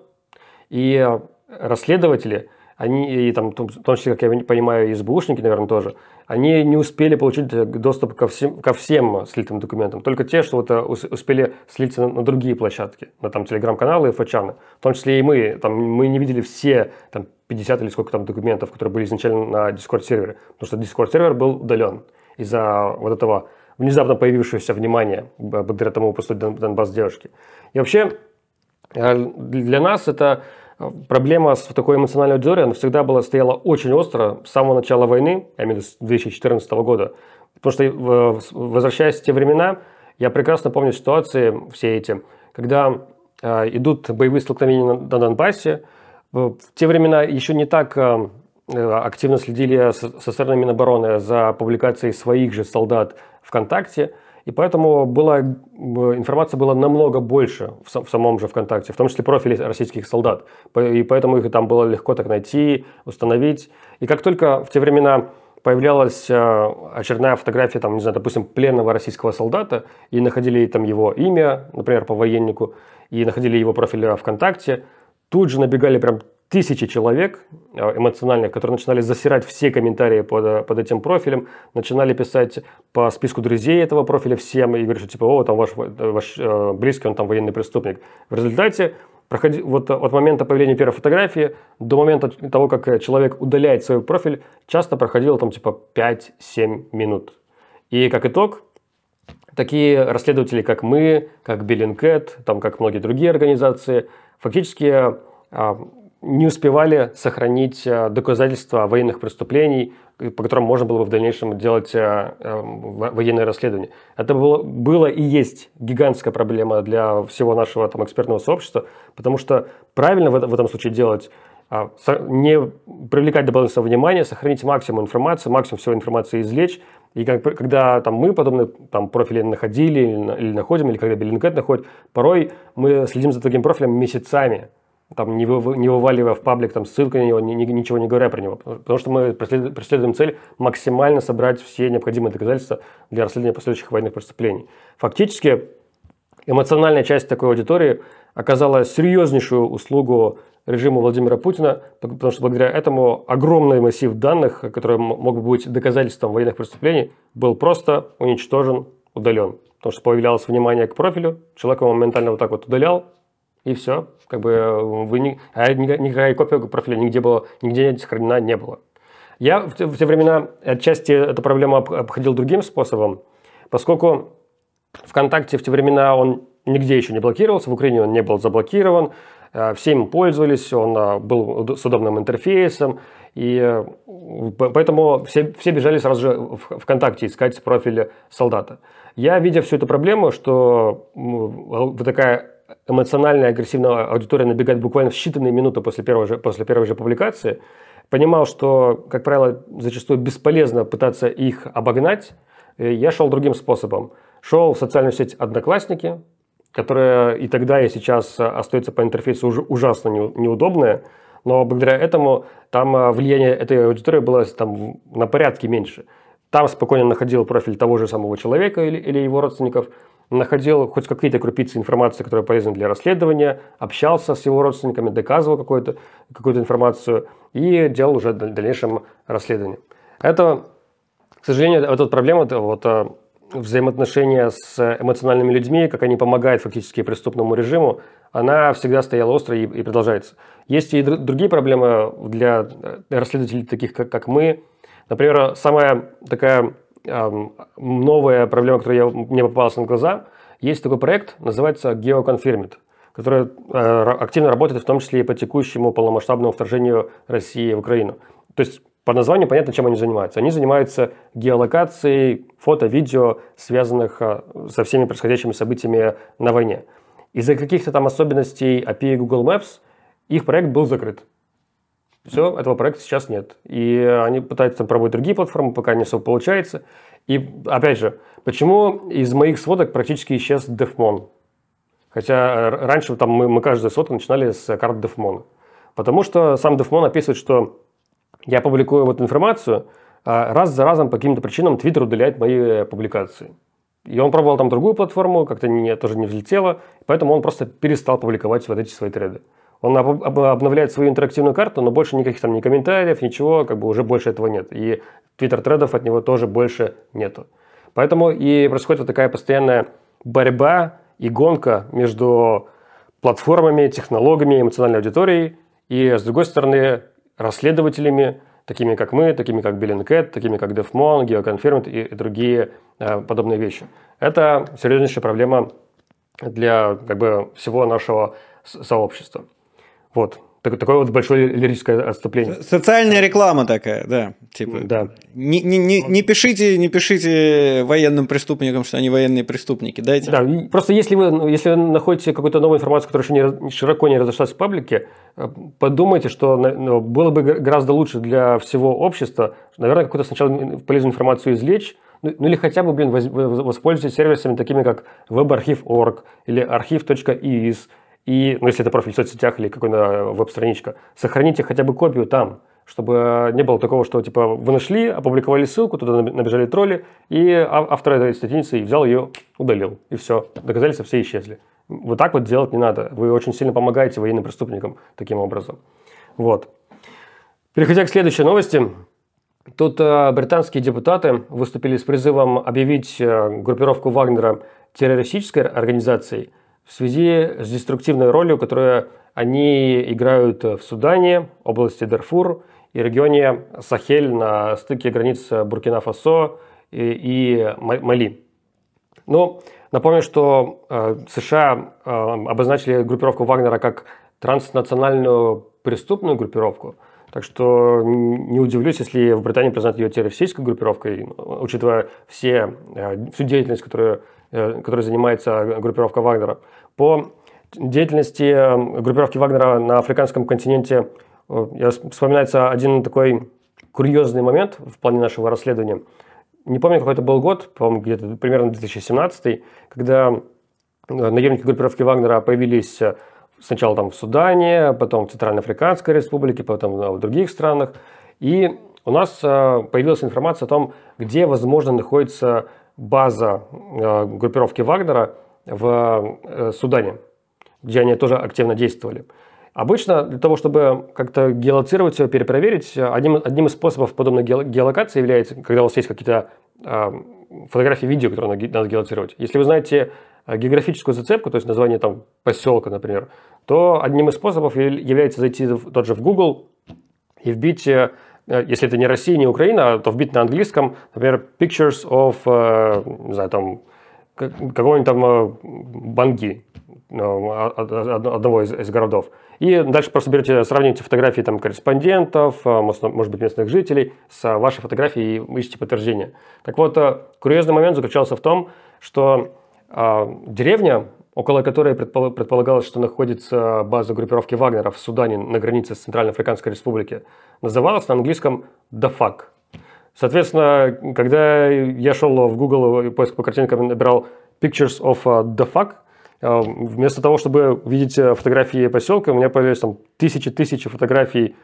и расследователи – они, и там, в том числе, как я понимаю, СБУшники, наверное, тоже, они не успели получить э, доступ ко всем, ко всем слитым документам, только те, что вот э, успели слиться на, на другие площадки, на там телеграм-каналы и фачаны. Э. В том числе и мы, там, мы не видели все там, 50 или сколько там документов, которые были изначально на дискорд сервере потому что дискорд сервер был удален из-за вот этого внезапно появившегося внимания благодаря тому посту Донбасс девушки. И вообще, для нас это Проблема с такой эмоциональной аудиторией, она всегда была, стояла очень остро с самого начала войны, а именно с 2014 года. Потому что, э, возвращаясь в те времена, я прекрасно помню ситуации все эти, когда э, идут боевые столкновения на, на Донбассе. Э, в те времена еще не так активно следили со стороны Минобороны за публикацией своих же солдат ВКонтакте – и поэтому была, информация была намного больше в, в самом же ВКонтакте, в том числе профили российских солдат. И поэтому их там было легко так найти, установить. И как только в те времена появлялась э, очередная фотография, там, не знаю, допустим, пленного российского солдата, и находили там его имя, например, по военнику, и находили его профиль э, ВКонтакте, тут же набегали прям тысячи человек э, эмоциональных, которые начинали засирать все комментарии под, э, под этим профилем, начинали писать по списку друзей этого профиля всем и говорить, что типа, о, там ваш, э, ваш близкий, он там военный преступник. В результате проходи, вот от момента появления первой фотографии до момента того, как человек удаляет свой профиль, часто проходило там типа 5-7 минут. И как итог, такие расследователи, как мы, как Беллинкет, там как многие другие организации, фактически не успевали сохранить э, доказательства военных преступлений, по которым можно было бы в дальнейшем делать э, эм, военное расследование. Это было, было и есть гигантская проблема для всего нашего там, экспертного сообщества, потому что правильно в, этом случае делать а, не привлекать дополнительного внимания, сохранить максимум информации, максимум всего информации извлечь. И как, когда там, мы подобные там, профили находили или, или находим, или когда Беллингет находит, порой мы следим за таким профилем месяцами – там не, вы, не вываливая в паблик там ссылку на него, ни, ни, ничего не говоря про него. Потому что мы преследуем, преследуем цель максимально собрать все необходимые доказательства для расследования последующих военных преступлений. Фактически эмоциональная часть такой аудитории оказала серьезнейшую услугу режиму Владимира Путина, потому что благодаря этому огромный массив данных, который мог бы быть доказательством военных преступлений, был просто уничтожен, удален. Потому что появлялось внимание к профилю, человек его моментально вот так вот удалял, и все, как бы вы ни, а никакая копия профиля нигде, было, нигде сохранена не было. Я в те, в те времена отчасти эту проблему обходил другим способом, поскольку ВКонтакте в те времена он нигде еще не блокировался, в Украине он не был заблокирован, а, все им пользовались, он а, был с удобным интерфейсом, и э, поэтому все, все бежали сразу же в ВКонтакте искать профиль солдата. Я, видя всю эту проблему, что вот такая эмоциональная агрессивная аудитория набегает буквально в считанные минуты после первой же, после первой же публикации, понимал, что, как правило, зачастую бесполезно пытаться их обогнать, я шел другим способом. Шел в социальную сеть «Одноклассники», которая и тогда, и сейчас а, остается по интерфейсу уже ужасно неудобная, но благодаря этому там а, влияние этой аудитории было там, на порядке меньше. Там спокойно находил профиль того же самого человека или, или его родственников – находил хоть какие-то крупицы информации, которая полезна для расследования, общался с его родственниками, доказывал какую-то какую информацию и делал уже в дальнейшем расследование. Это, к сожалению, эта проблема, вот э, взаимоотношения с эмоциональными людьми, как они помогают фактически преступному режиму, она всегда стояла остро и, и продолжается. Есть и другие проблемы э, для расследователей, таких как, как мы. Например, самая такая новая проблема, которая я, мне попалась на глаза, есть такой проект, называется GeoConfirmed, который э, активно работает в том числе и по текущему полномасштабному вторжению России в Украину. То есть по названию понятно, чем они занимаются. Они занимаются геолокацией фото, видео, связанных э, со всеми происходящими событиями на войне. Из-за каких-то там особенностей API Google Maps их проект был закрыт. Все, этого проекта сейчас нет. И они пытаются там пробовать другие платформы, пока не все получается. И опять же, почему из моих сводок практически исчез Дефмон? Хотя э, раньше там мы, мы каждую сотку начинали с карт Дефмона. Потому что сам Дефмон описывает, что я публикую вот информацию, а раз за разом по каким-то причинам Твиттер удаляет мои э, публикации. И он пробовал там другую платформу, как-то не, тоже не взлетело, поэтому он просто перестал публиковать вот эти свои треды. Он обновляет свою интерактивную карту, но больше никаких там ни комментариев, ничего, как бы уже больше этого нет. И твиттер-тредов от него тоже больше нету. Поэтому и происходит вот такая постоянная борьба и гонка между платформами, технологами, эмоциональной аудиторией и, с другой стороны, расследователями, такими как мы, такими как Беллинкет, такими как DevMon, GeoConfirmed и, и другие э, подобные вещи. Это серьезнейшая проблема для как бы, всего нашего сообщества. Вот. Так, такое вот большое лирическое отступление. Социальная реклама такая, да. Типа. Да. Не, не, не, не пишите, не пишите военным преступникам, что они военные преступники. Дайте. Да, просто если вы, ну, если вы находите какую-то новую информацию, которая еще не, широко не разошлась в паблике, э, подумайте, что ну, было бы гораздо лучше для всего общества, наверное, какую-то сначала полезную информацию извлечь, ну, ну или хотя бы, блин, воспользуйтесь сервисами такими, как webarchive.org или archive.is, и, ну, если это профиль в соцсетях или какой-то э, веб-страничка, сохраните хотя бы копию там, чтобы не было такого, что типа вы нашли, опубликовали ссылку, туда набежали тролли, и автор этой статейницы взял ее, удалил, и все. Доказательства все исчезли. Вот так вот делать не надо. Вы очень сильно помогаете военным преступникам таким образом. Вот. Переходя к следующей новости, Тут э, британские депутаты выступили с призывом объявить э, группировку Вагнера террористической организацией – в связи с деструктивной ролью, которую они играют в Судане, области Дарфур и регионе Сахель на стыке границ Буркина-Фасо и, и Мали. Но ну, напомню, что э, США э, обозначили группировку Вагнера как транснациональную преступную группировку. Так что не удивлюсь, если в Британии признают ее террористической группировкой, учитывая все, э, всю деятельность, которую Э, который занимается группировка Вагнера. По деятельности э, группировки Вагнера на африканском континенте э, Я вспоминается один такой курьезный момент в плане нашего расследования. Не помню, какой это был год, по-моему, где-то примерно 2017, когда наемники группировки Вагнера появились сначала там в Судане, потом в Центральноафриканской республике, потом в других странах. И у нас появилась информация о том, где, возможно, находится база э, группировки Вагнера в э, Судане, где они тоже активно действовали. Обычно для того, чтобы как-то геолоцировать все, перепроверить, э, одним, одним из способов подобной геолокации является, когда у вас есть какие-то фотографии, видео, которые надо геолоцировать. Если вы знаете географическую зацепку, то есть название там поселка, например, то одним из способов является зайти тот же в Google и вбить Э, если это не Россия, не Украина, то вбить на английском, например, pictures of, э, не знаю, там, какого-нибудь там э, Банги, одного из, городов. И дальше просто берете, сравниваете фотографии там корреспондентов, может быть, местных жителей с вашей фотографией и ищите подтверждение. Так вот, курьезный момент заключался в том, что деревня около которой предполагалось, что находится база группировки Вагнера в Судане на границе с Центральноафриканской республикой, называлась на английском «Дафак». Соответственно, когда я шел в Google и поиск по картинкам и набирал «Pictures of Дафак, э, э, вместо того, чтобы видеть э, фотографии поселка, у меня появились там тысячи-тысячи фотографий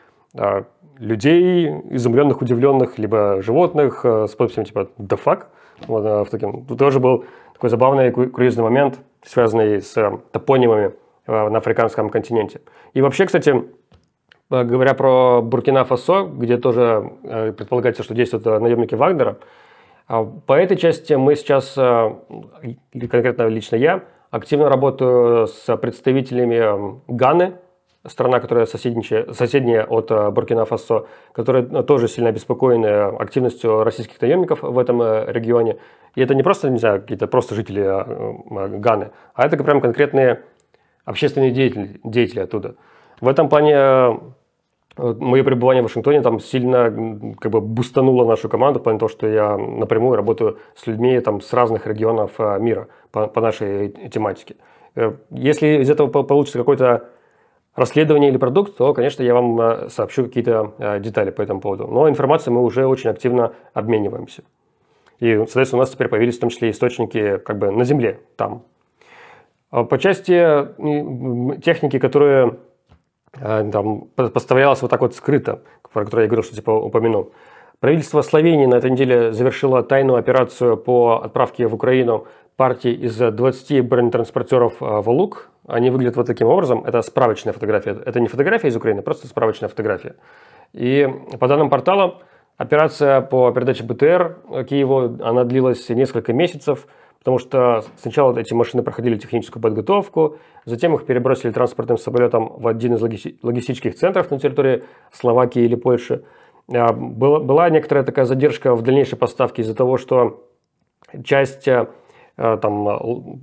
людей, изумленных, удивленных, либо животных с подписью типа Дафак. Вот, в таком. Тут тоже был такой забавный курьезный момент – связанные с э, топонимами э, на африканском континенте. И вообще, кстати, э, говоря про Буркина-Фасо, где тоже предполагается, что действуют наемники Вагнера, по этой части мы сейчас, конкретно лично я, активно работаю с представителями Ганы, страна, которая соседничает, соседняя от э, Буркина-Фасо, которая э, тоже сильно обеспокоена активностью российских наемников в этом э, регионе. И это не просто, не знаю, какие-то просто жители а, Ганы, а это прям конкретные общественные деятели, деятели оттуда. В этом плане мое пребывание в Вашингтоне там сильно как бы бустануло нашу команду, потому того, что я напрямую работаю с людьми там, с разных регионов мира по, по нашей тематике. Если из этого получится какой-то расследование или продукт, то, конечно, я вам э, сообщу какие-то э, детали по этому поводу. Но информацией мы уже очень активно обмениваемся. И, соответственно, у нас теперь появились в том числе источники как бы на земле, там. А по части техники, которая э, там, поставлялась вот так вот скрыто, про которую я говорил, что типа упомянул. Правительство Словении на этой неделе завершило тайную операцию по отправке в Украину партии из 20 бронетранспортеров «Волук», они выглядят вот таким образом. Это справочная фотография. Это не фотография из Украины, просто справочная фотография. И по данным портала, операция по передаче БТР э, Киеву, она длилась несколько месяцев, потому что сначала эти машины проходили техническую подготовку, затем их перебросили транспортным самолетом в один из логи- логистических центров на территории Словакии или Польши. А, была, была некоторая такая задержка в дальнейшей поставке из-за того, что часть э, Э, там, э,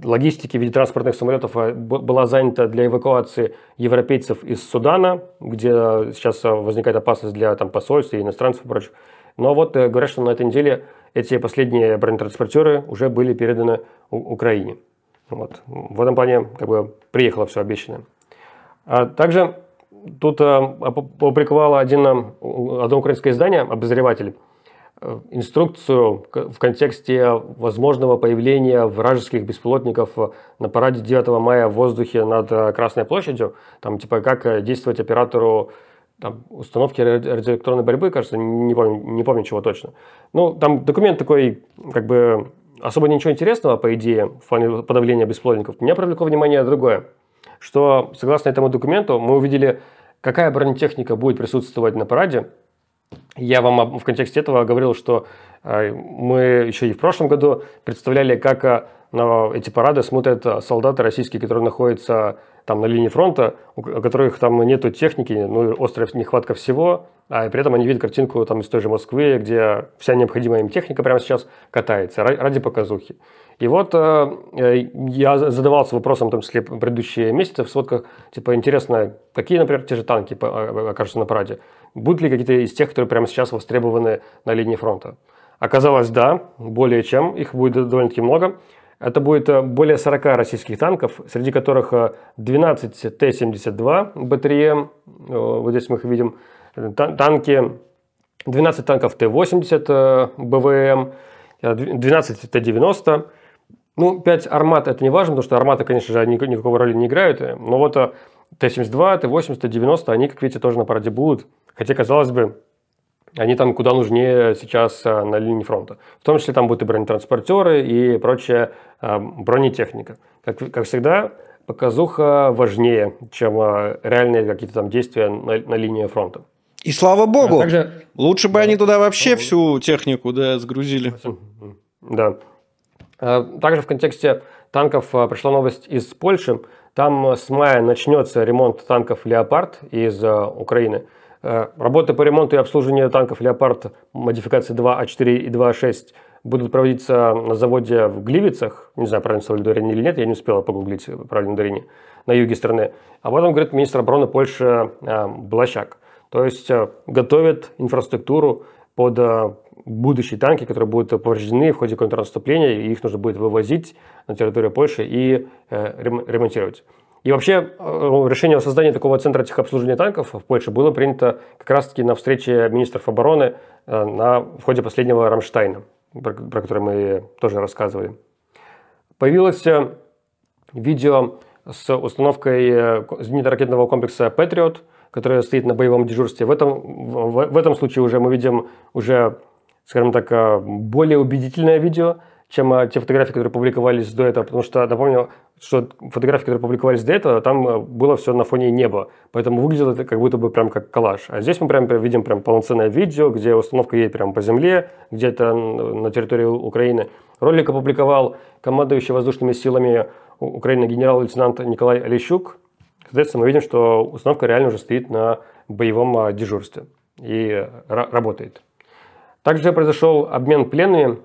логистики в виде транспортных самолетов э, была занята для эвакуации европейцев из Судана, где сейчас возникает опасность для там, посольств и иностранцев и прочего. Но вот говорят, что на этой неделе эти последние бронетранспортеры уже были переданы Украине. Вот. В этом плане как бы приехало все обещанное. А также тут оприковало один, одно украинское издание «Обозреватель» Э, инструкцию в контексте возможного появления вражеских беспилотников э, на параде 9 мая в воздухе над э, Красной площадью, там типа как действовать оператору там, установки радиоэлектронной борьбы, кажется, не помню, не помню чего точно. Ну, там документ такой, как бы, особо ничего интересного, по идее, в плане подавления беспилотников. Меня привлекло внимание другое, что, согласно этому документу, мы увидели, какая бронетехника будет присутствовать на параде, я вам в контексте этого говорил, что э, мы еще и в прошлом году представляли, как э, на эти парады смотрят э, солдаты российские, которые находятся там на линии фронта, у которых там нету техники, ну, острая нехватка всего, а при этом они видят картинку там из той же Москвы, где вся необходимая им техника прямо сейчас катается ради показухи. И вот э, э я задавался вопросом, в том числе предыдущие месяцы в сводках, типа, интересно, какие, например, те же танки а, окажутся на параде? Будут ли какие-то из тех, которые прямо сейчас востребованы на линии фронта? Оказалось, да, более чем, их будет довольно-таки много. Это будет э, более 40 российских танков, среди которых 12 Т-72 БТРЕ, вот здесь мы их видим, танки, 12 танков Т-80 э, БВМ, 12 Т-90, ну, 5 армат это не важно, потому что арматы, конечно же, они никакого роли не играют. Э, но вот Т-72, Т-80, Т-90, они, как видите, тоже на параде будут. Хотя, казалось бы, они там куда нужнее сейчас э, на линии фронта. В том числе там будут и бронетранспортеры, и прочая э, бронетехника. Как, как всегда, показуха важнее, чем реальные какие-то там действия на, на линии фронта. И слава богу, а также... лучше бы да. они туда вообще ну, всю технику да, сгрузили. Да. Э, также в контексте танков э, пришла новость из Польши. Там э, с мая начнется ремонт танков «Леопард» из Украины. Работы по ремонту и обслуживанию танков «Леопард» модификации 2А4 а и 2А6 а будут проводиться на заводе в Гливицах. Не знаю, правильно сказали ударение или нет, я не успел погуглить правильное ударение на юге страны. А Об этом говорит министр обороны Польши Блащак. То есть готовят инфраструктуру под будущие танки, которые будут повреждены в ходе контрнаступления, и их нужно будет вывозить на территорию Польши и э, ремонтировать. И вообще э, решение о создании такого центра техобслуживания танков в Польше было принято как раз-таки на встрече министров обороны э, на, в ходе последнего Рамштайна, про, про который мы тоже рассказывали. Появилось видео с установкой зенитно-ракетного комплекса «Патриот», который стоит на боевом дежурстве. В этом, в, в этом случае уже мы видим уже скажем так, э, более убедительное видео, чем э, те фотографии, которые публиковались до этого. Потому что, напомню, что фотографии, которые публиковались до этого, там э, было все на фоне неба. Поэтому выглядело это как будто бы прям как коллаж. А здесь мы прям видим прям полноценное видео, где установка едет прям по земле, где-то на территории Украины. Ролик опубликовал командующий воздушными силами Украины генерал-лейтенант Николай Олещук. Соответственно, мы видим, что установка реально уже стоит на боевом дежурстве и работает. Также произошел обмен пленными.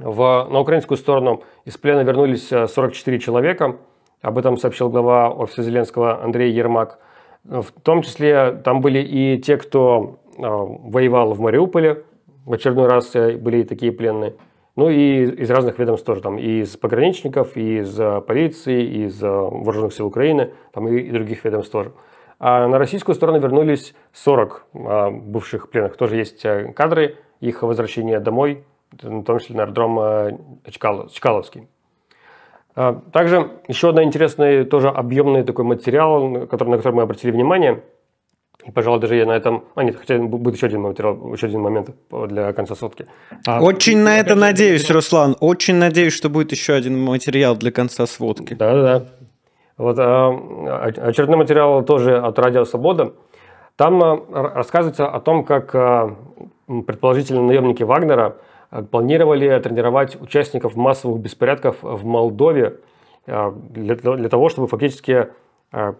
В, на украинскую сторону из плена вернулись 44 э, человека. Об этом сообщил глава офиса Зеленского Андрей Ермак. В том числе там были и те, кто э, воевал в Мариуполе. В очередной раз э, были и такие пленные. Ну и из разных ведомств тоже, там, и из пограничников, и из э, полиции, и из вооруженных сил Украины, там, и, и других ведомств тоже. А на российскую сторону вернулись 40 а, бывших пленных. Тоже есть кадры их возвращения домой, в том числе на аэродром э, Чкаловский. А, также еще один интересный, тоже объемный такой материал, который, на который мы обратили внимание, и, пожалуй, даже я на этом... А нет, хотя будет еще один материал, еще один момент для конца сотки. А... Очень на это надеюсь, Руслан. Очень надеюсь, что будет еще один материал для конца сводки. Да-да-да. Вот а, а, очередной материал тоже от «Радио Свобода». Там а, рассказывается о том, как Предположительно, наемники Вагнера э, планировали тренировать участников массовых беспорядков в Молдове э, для, для того, чтобы фактически э,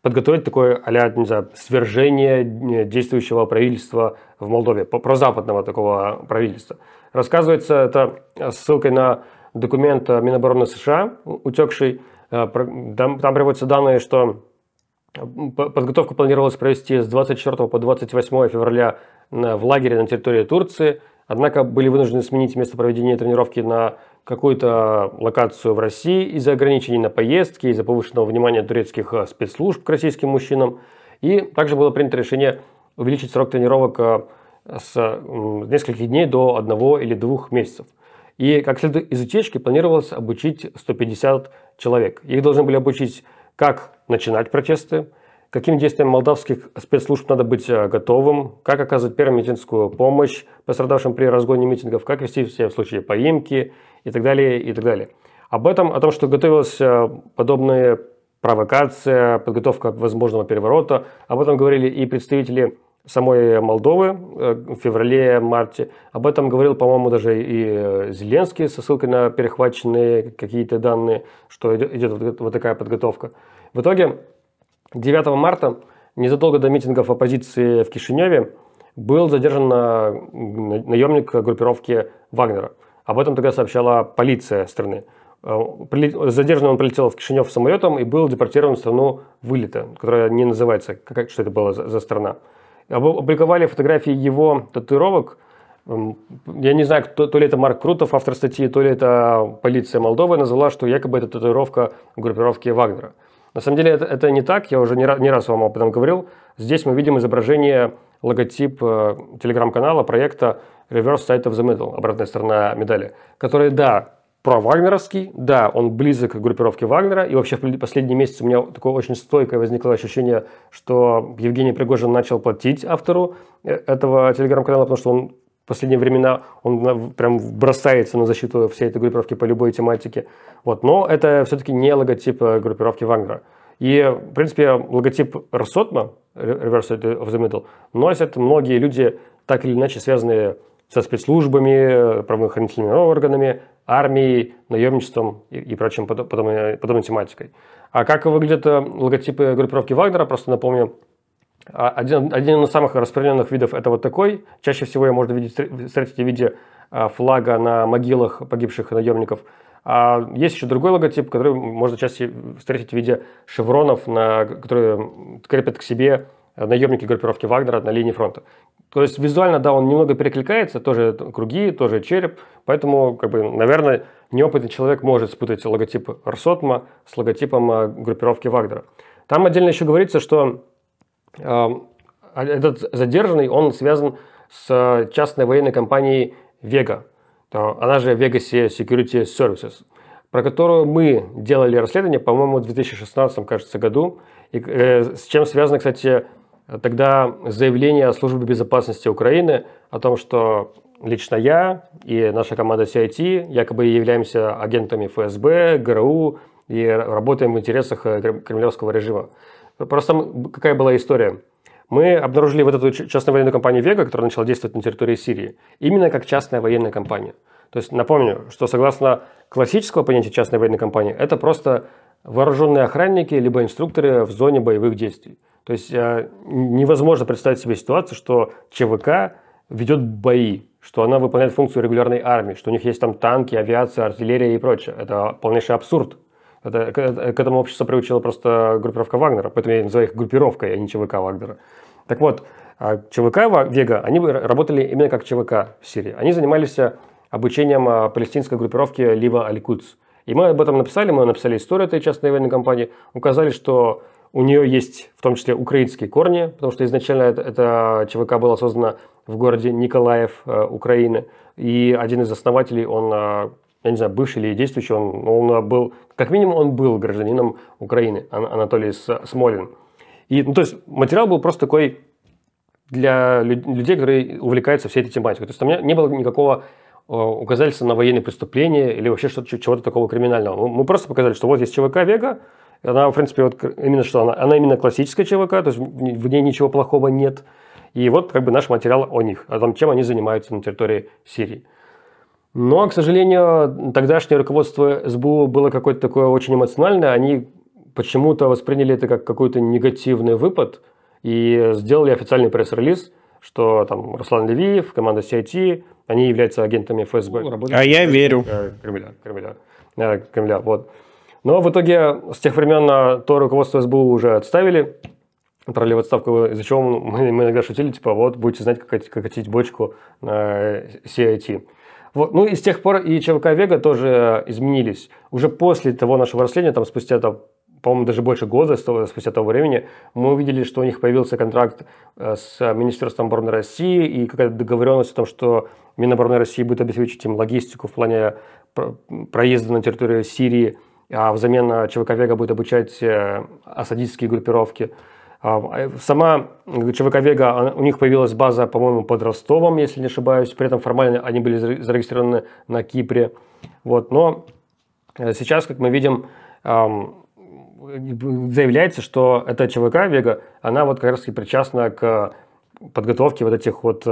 подготовить такое а не знаю, свержение действующего правительства в Молдове, прозападного такого правительства. Рассказывается это ссылкой на документ Минобороны США, утекший. Там приводятся данные, что Подготовку планировалось провести с 24 по 28 февраля в лагере на территории Турции, однако были вынуждены сменить место проведения тренировки на какую-то локацию в России из-за ограничений на поездки, из-за повышенного внимания турецких э, спецслужб к российским мужчинам. И также было принято решение увеличить срок тренировок э, с нескольких дней до одного или двух месяцев. И как следует из утечки планировалось обучить 150 человек. Их должны были обучить как начинать протесты, каким действиям молдавских спецслужб надо быть э, готовым, как оказывать первую медицинскую помощь пострадавшим при разгоне митингов, как вести себя в случае поимки и так далее, и так далее. Об этом, о том, что готовилась э, подобная провокация, подготовка возможного переворота, об этом говорили и представители самой Молдовы э, в феврале-марте. Об этом говорил, по-моему, даже и Зеленский со ссылкой на перехваченные какие-то данные, что идет вот такая подготовка. В итоге 9 марта, незадолго до митингов оппозиции в Кишиневе, был задержан наемник группировки Вагнера. Об этом тогда сообщала полиция страны. Э, задержан он прилетел в Кишинев самолетом и был депортирован в страну вылета, которая не называется, как, что это была за, за страна. Опубликовали фотографии его татуировок. Эм, я не знаю, кто, то ли это Марк Крутов, автор статьи, то ли это полиция Молдовы, назвала, что якобы это татуировка группировки Вагнера. На самом деле это, это не так, я уже не, не раз вам об этом говорил. Здесь мы видим изображение логотип э, телеграм-канала проекта Reverse Side of the Middle, обратная сторона медали, который, да, про Вагнеровский, да, он близок к группировке Вагнера, и вообще в последние месяцы у меня такое очень стойкое возникло ощущение, что Евгений Пригожин начал платить автору э, этого телеграм-канала, потому что он в последние времена он прям бросается на защиту всей этой группировки по любой тематике. Вот. Но это все-таки не логотип э, группировки Вагнера. И, в принципе, логотип Росотма, Reverse of the Middle, носят многие люди, так или иначе связанные со спецслужбами, правоохранительными органами, армией, наемничеством и, и прочим подобной, подобной тематикой. А как выглядят э, логотипы группировки Вагнера, просто напомню, а один, один из самых распространенных видов это вот такой. Чаще всего его можно видеть, встретить в виде а, флага на могилах погибших наемников. А есть еще другой логотип, который можно чаще встретить в виде шевронов, на, которые крепят к себе наемники группировки Вагнера на линии фронта. То есть визуально, да, он немного перекликается, тоже круги, тоже череп, поэтому, как бы, наверное, неопытный человек может спутать логотип Рсотма с логотипом а, группировки Вагнера. Там отдельно еще говорится, что а, этот задержанный, он связан с э, частной военной компанией Vega, она же Vega Security Services, про которую мы делали расследование, по-моему, в 2016, кажется, году, и э, с чем связано, кстати, тогда заявление Службы безопасности Украины о том, что лично я и наша команда CIT якобы являемся агентами ФСБ, ГРУ и работаем в интересах э, кремлевского режима. Просто какая была история? Мы обнаружили вот эту частную военную компанию «Вега», которая начала действовать на территории Сирии, именно как частная военная компания. То есть напомню, что согласно классического понятия частной военной компании, это просто вооруженные охранники либо инструкторы в зоне боевых действий. То есть э, невозможно представить себе ситуацию, что ЧВК ведет бои, что она выполняет функцию регулярной армии, что у них есть там танки, авиация, артиллерия и прочее. Это полнейший абсурд. Это, к, э, к этому общество приучила просто группировка Вагнера, поэтому я называю их группировкой, а не ЧВК Вагнера. Так вот, а, ЧВК Вега, они работали именно как ЧВК в Сирии. Они занимались э, обучением э, палестинской группировки либо Аликутс. И мы об этом написали, мы написали историю этой частной военной компании, указали, что у нее есть в том числе украинские корни, потому что изначально это, это ЧВК было создано в городе Николаев, Украины. И один из основателей, он я не знаю, бывший или действующий, он, он был, как минимум, он был гражданином Украины, Анатолий Смолин. И, ну, то есть, материал был просто такой для людей, которые увлекаются всей этой тематикой. То есть, там не было никакого э, указательства на военные преступления или вообще что-то, чего-то такого криминального. Мы просто показали, что вот есть ЧВК «Вега», она, в принципе, вот именно что она, она именно классическая ЧВК, то есть в ней ничего плохого нет. И вот как бы наш материал о них, о том, чем они занимаются на территории Сирии. Но, к сожалению, тогдашнее руководство СБУ было какое-то такое очень эмоциональное. Они почему-то восприняли это как какой-то негативный выпад и сделали официальный пресс-релиз, что там Руслан Левиев, команда CIT, они являются агентами ФСБ. Ну, а я верю. Э, Кремля, Кремля, э, Кремля, вот. Но в итоге с тех времен то руководство СБУ уже отставили, отправили в отставку, из-за чего мы, мы иногда шутили, типа, вот, будете знать, как, как катить бочку на CIT. Вот. Ну и с тех пор и ЧВК Вега тоже э, изменились. Уже после того нашего расследования, там спустя там, по-моему, даже больше года спустя того времени, мы увидели, что у них появился контракт э, с Министерством обороны России и какая-то договоренность о том, что Минобороны России будет обеспечить им логистику в плане э, проезда на территорию Сирии, а взамен ЧВК Вега будет обучать осадистские группировки. А, а, сама э, ЧВК «Вега», у них появилась база, по-моему, под Ростовом, если не ошибаюсь. При этом формально они были зарегистрированы на Кипре. Вот. Но э, сейчас, как мы видим, э, заявляется, что эта ЧВК «Вега», она вот как раз и причастна к подготовке вот этих вот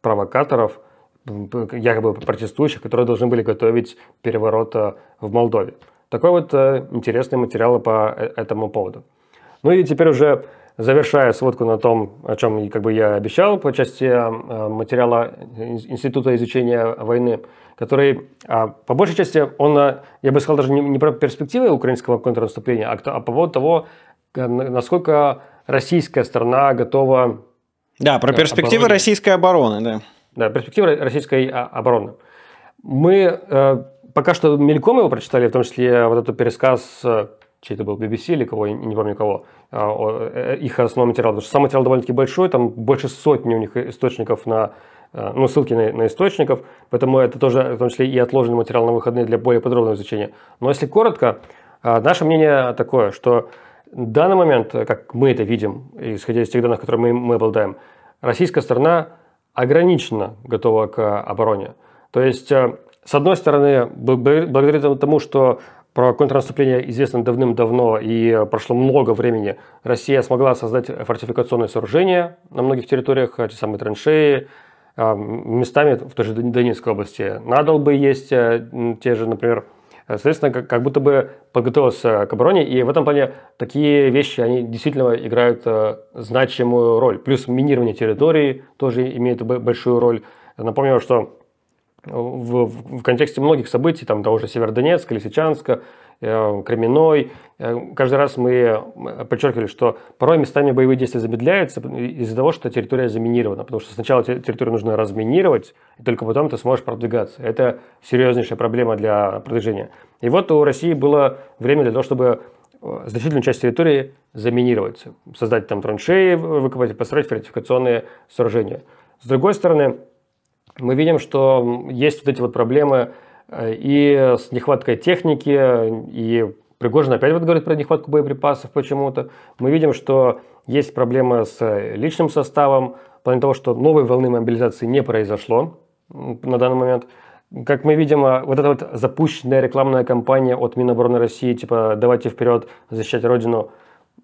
провокаторов, якобы протестующих, которые должны были готовить переворот в Молдове. Такой вот интересный материал по этому поводу. Ну и теперь уже Завершая сводку на том, о чем как бы я обещал по части э, материала Института изучения войны, который а, по большей части, он, э, я бы сказал, даже не про перспективы украинского контрнаступления, а, а по поводу того, насколько российская сторона готова... Да, про э, перспективы обороны. российской обороны, да. Да, перспективы российской а, обороны. Мы пока что мельком его прочитали, в том числе вот этот пересказ чей это был, BBC или кого, не помню кого, а, э, э, их основной материал. Потому что сам материал довольно-таки большой, там больше сотни у них источников на э, ну, ссылки на, на источников, поэтому это тоже, в том числе, и отложенный материал на выходные для более подробного изучения. Но если коротко, а, наше мнение такое, что в данный момент, как мы это видим, исходя из тех данных, которые мы, мы обладаем, российская сторона ограниченно готова к обороне. То есть, с одной стороны, благодаря тому, что про контрнаступление известно давным-давно и прошло много времени. Россия смогла создать фортификационные сооружения на многих территориях, те самые траншеи, а, местами в той же Донецкой области бы есть, э, те же, например, соответственно, как, будто бы подготовилась к обороне, и в этом плане такие вещи, они действительно играют э, значимую роль. Плюс минирование территории тоже имеет большую роль. Напомню, что в, в, в контексте многих событий, там того же Северодонецка, Лисичанска, э, Кременной, э, каждый раз мы подчеркивали, что порой местами боевые действия замедляются из-за того, что территория заминирована, потому что сначала территорию нужно разминировать, и только потом ты сможешь продвигаться. Это серьезнейшая проблема для продвижения. И вот у России было время для того, чтобы э, значительную часть территории заминировать, создать там траншеи, выкопать, построить фортификационные сооружения. С другой стороны, мы видим, что есть вот эти вот проблемы э, и с нехваткой техники, и Пригожин опять вот говорит про нехватку боеприпасов почему-то. Мы видим, что есть проблемы с э, личным составом, в плане того, что новой волны мобилизации не произошло на данный момент. Как мы видим, а, вот эта вот запущенная рекламная кампания от Минобороны России, типа «давайте вперед, защищать Родину»,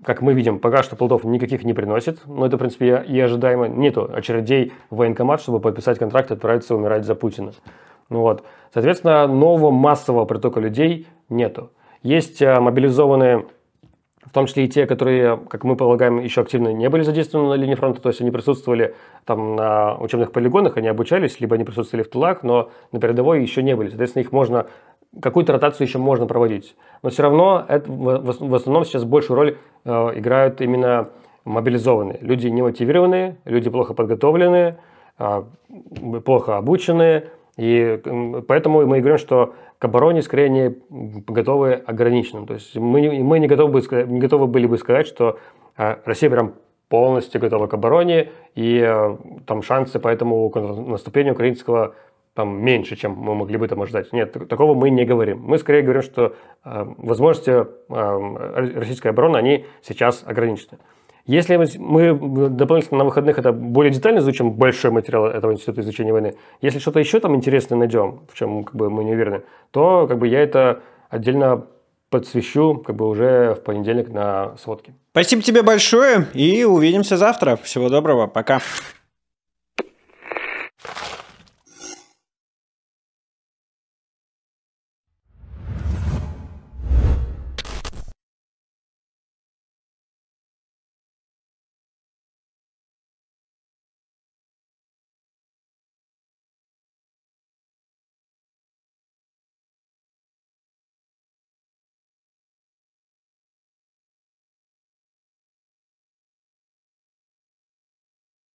как мы видим, пока что плодов никаких не приносит, но это, в принципе, и ожидаемо. Нету очередей в военкомат, чтобы подписать контракт и отправиться умирать за Путина. Ну вот. Соответственно, нового массового притока людей нету. Есть э, мобилизованные, в том числе и те, которые, как мы полагаем, еще активно не были задействованы на линии фронта, то есть они присутствовали там на учебных полигонах, они обучались, либо они присутствовали в тылах, но на передовой еще не были. Соответственно, их можно какую-то ротацию еще можно проводить. Но все равно это, в основном сейчас большую роль э, играют именно мобилизованные. Люди не мотивированные, люди плохо подготовленные, а, плохо обученные. И поэтому мы говорим, что к обороне скорее не готовы ограниченно, То есть мы, не, мы не, готовы, не готовы были бы сказать, что э, Россия прям полностью готова к обороне, и э, там шансы по этому наступлению украинского там меньше, чем мы могли бы там ожидать. Нет, такого мы не говорим. Мы скорее говорим, что э, возможности э, российской обороны, они сейчас ограничены. Если мы дополнительно на выходных это более детально изучим, большой материал этого института изучения войны, если что-то еще там интересное найдем, в чем как бы, мы не уверены, то как бы, я это отдельно подсвещу как бы, уже в понедельник на сводке. Спасибо тебе большое и увидимся завтра. Всего доброго, пока.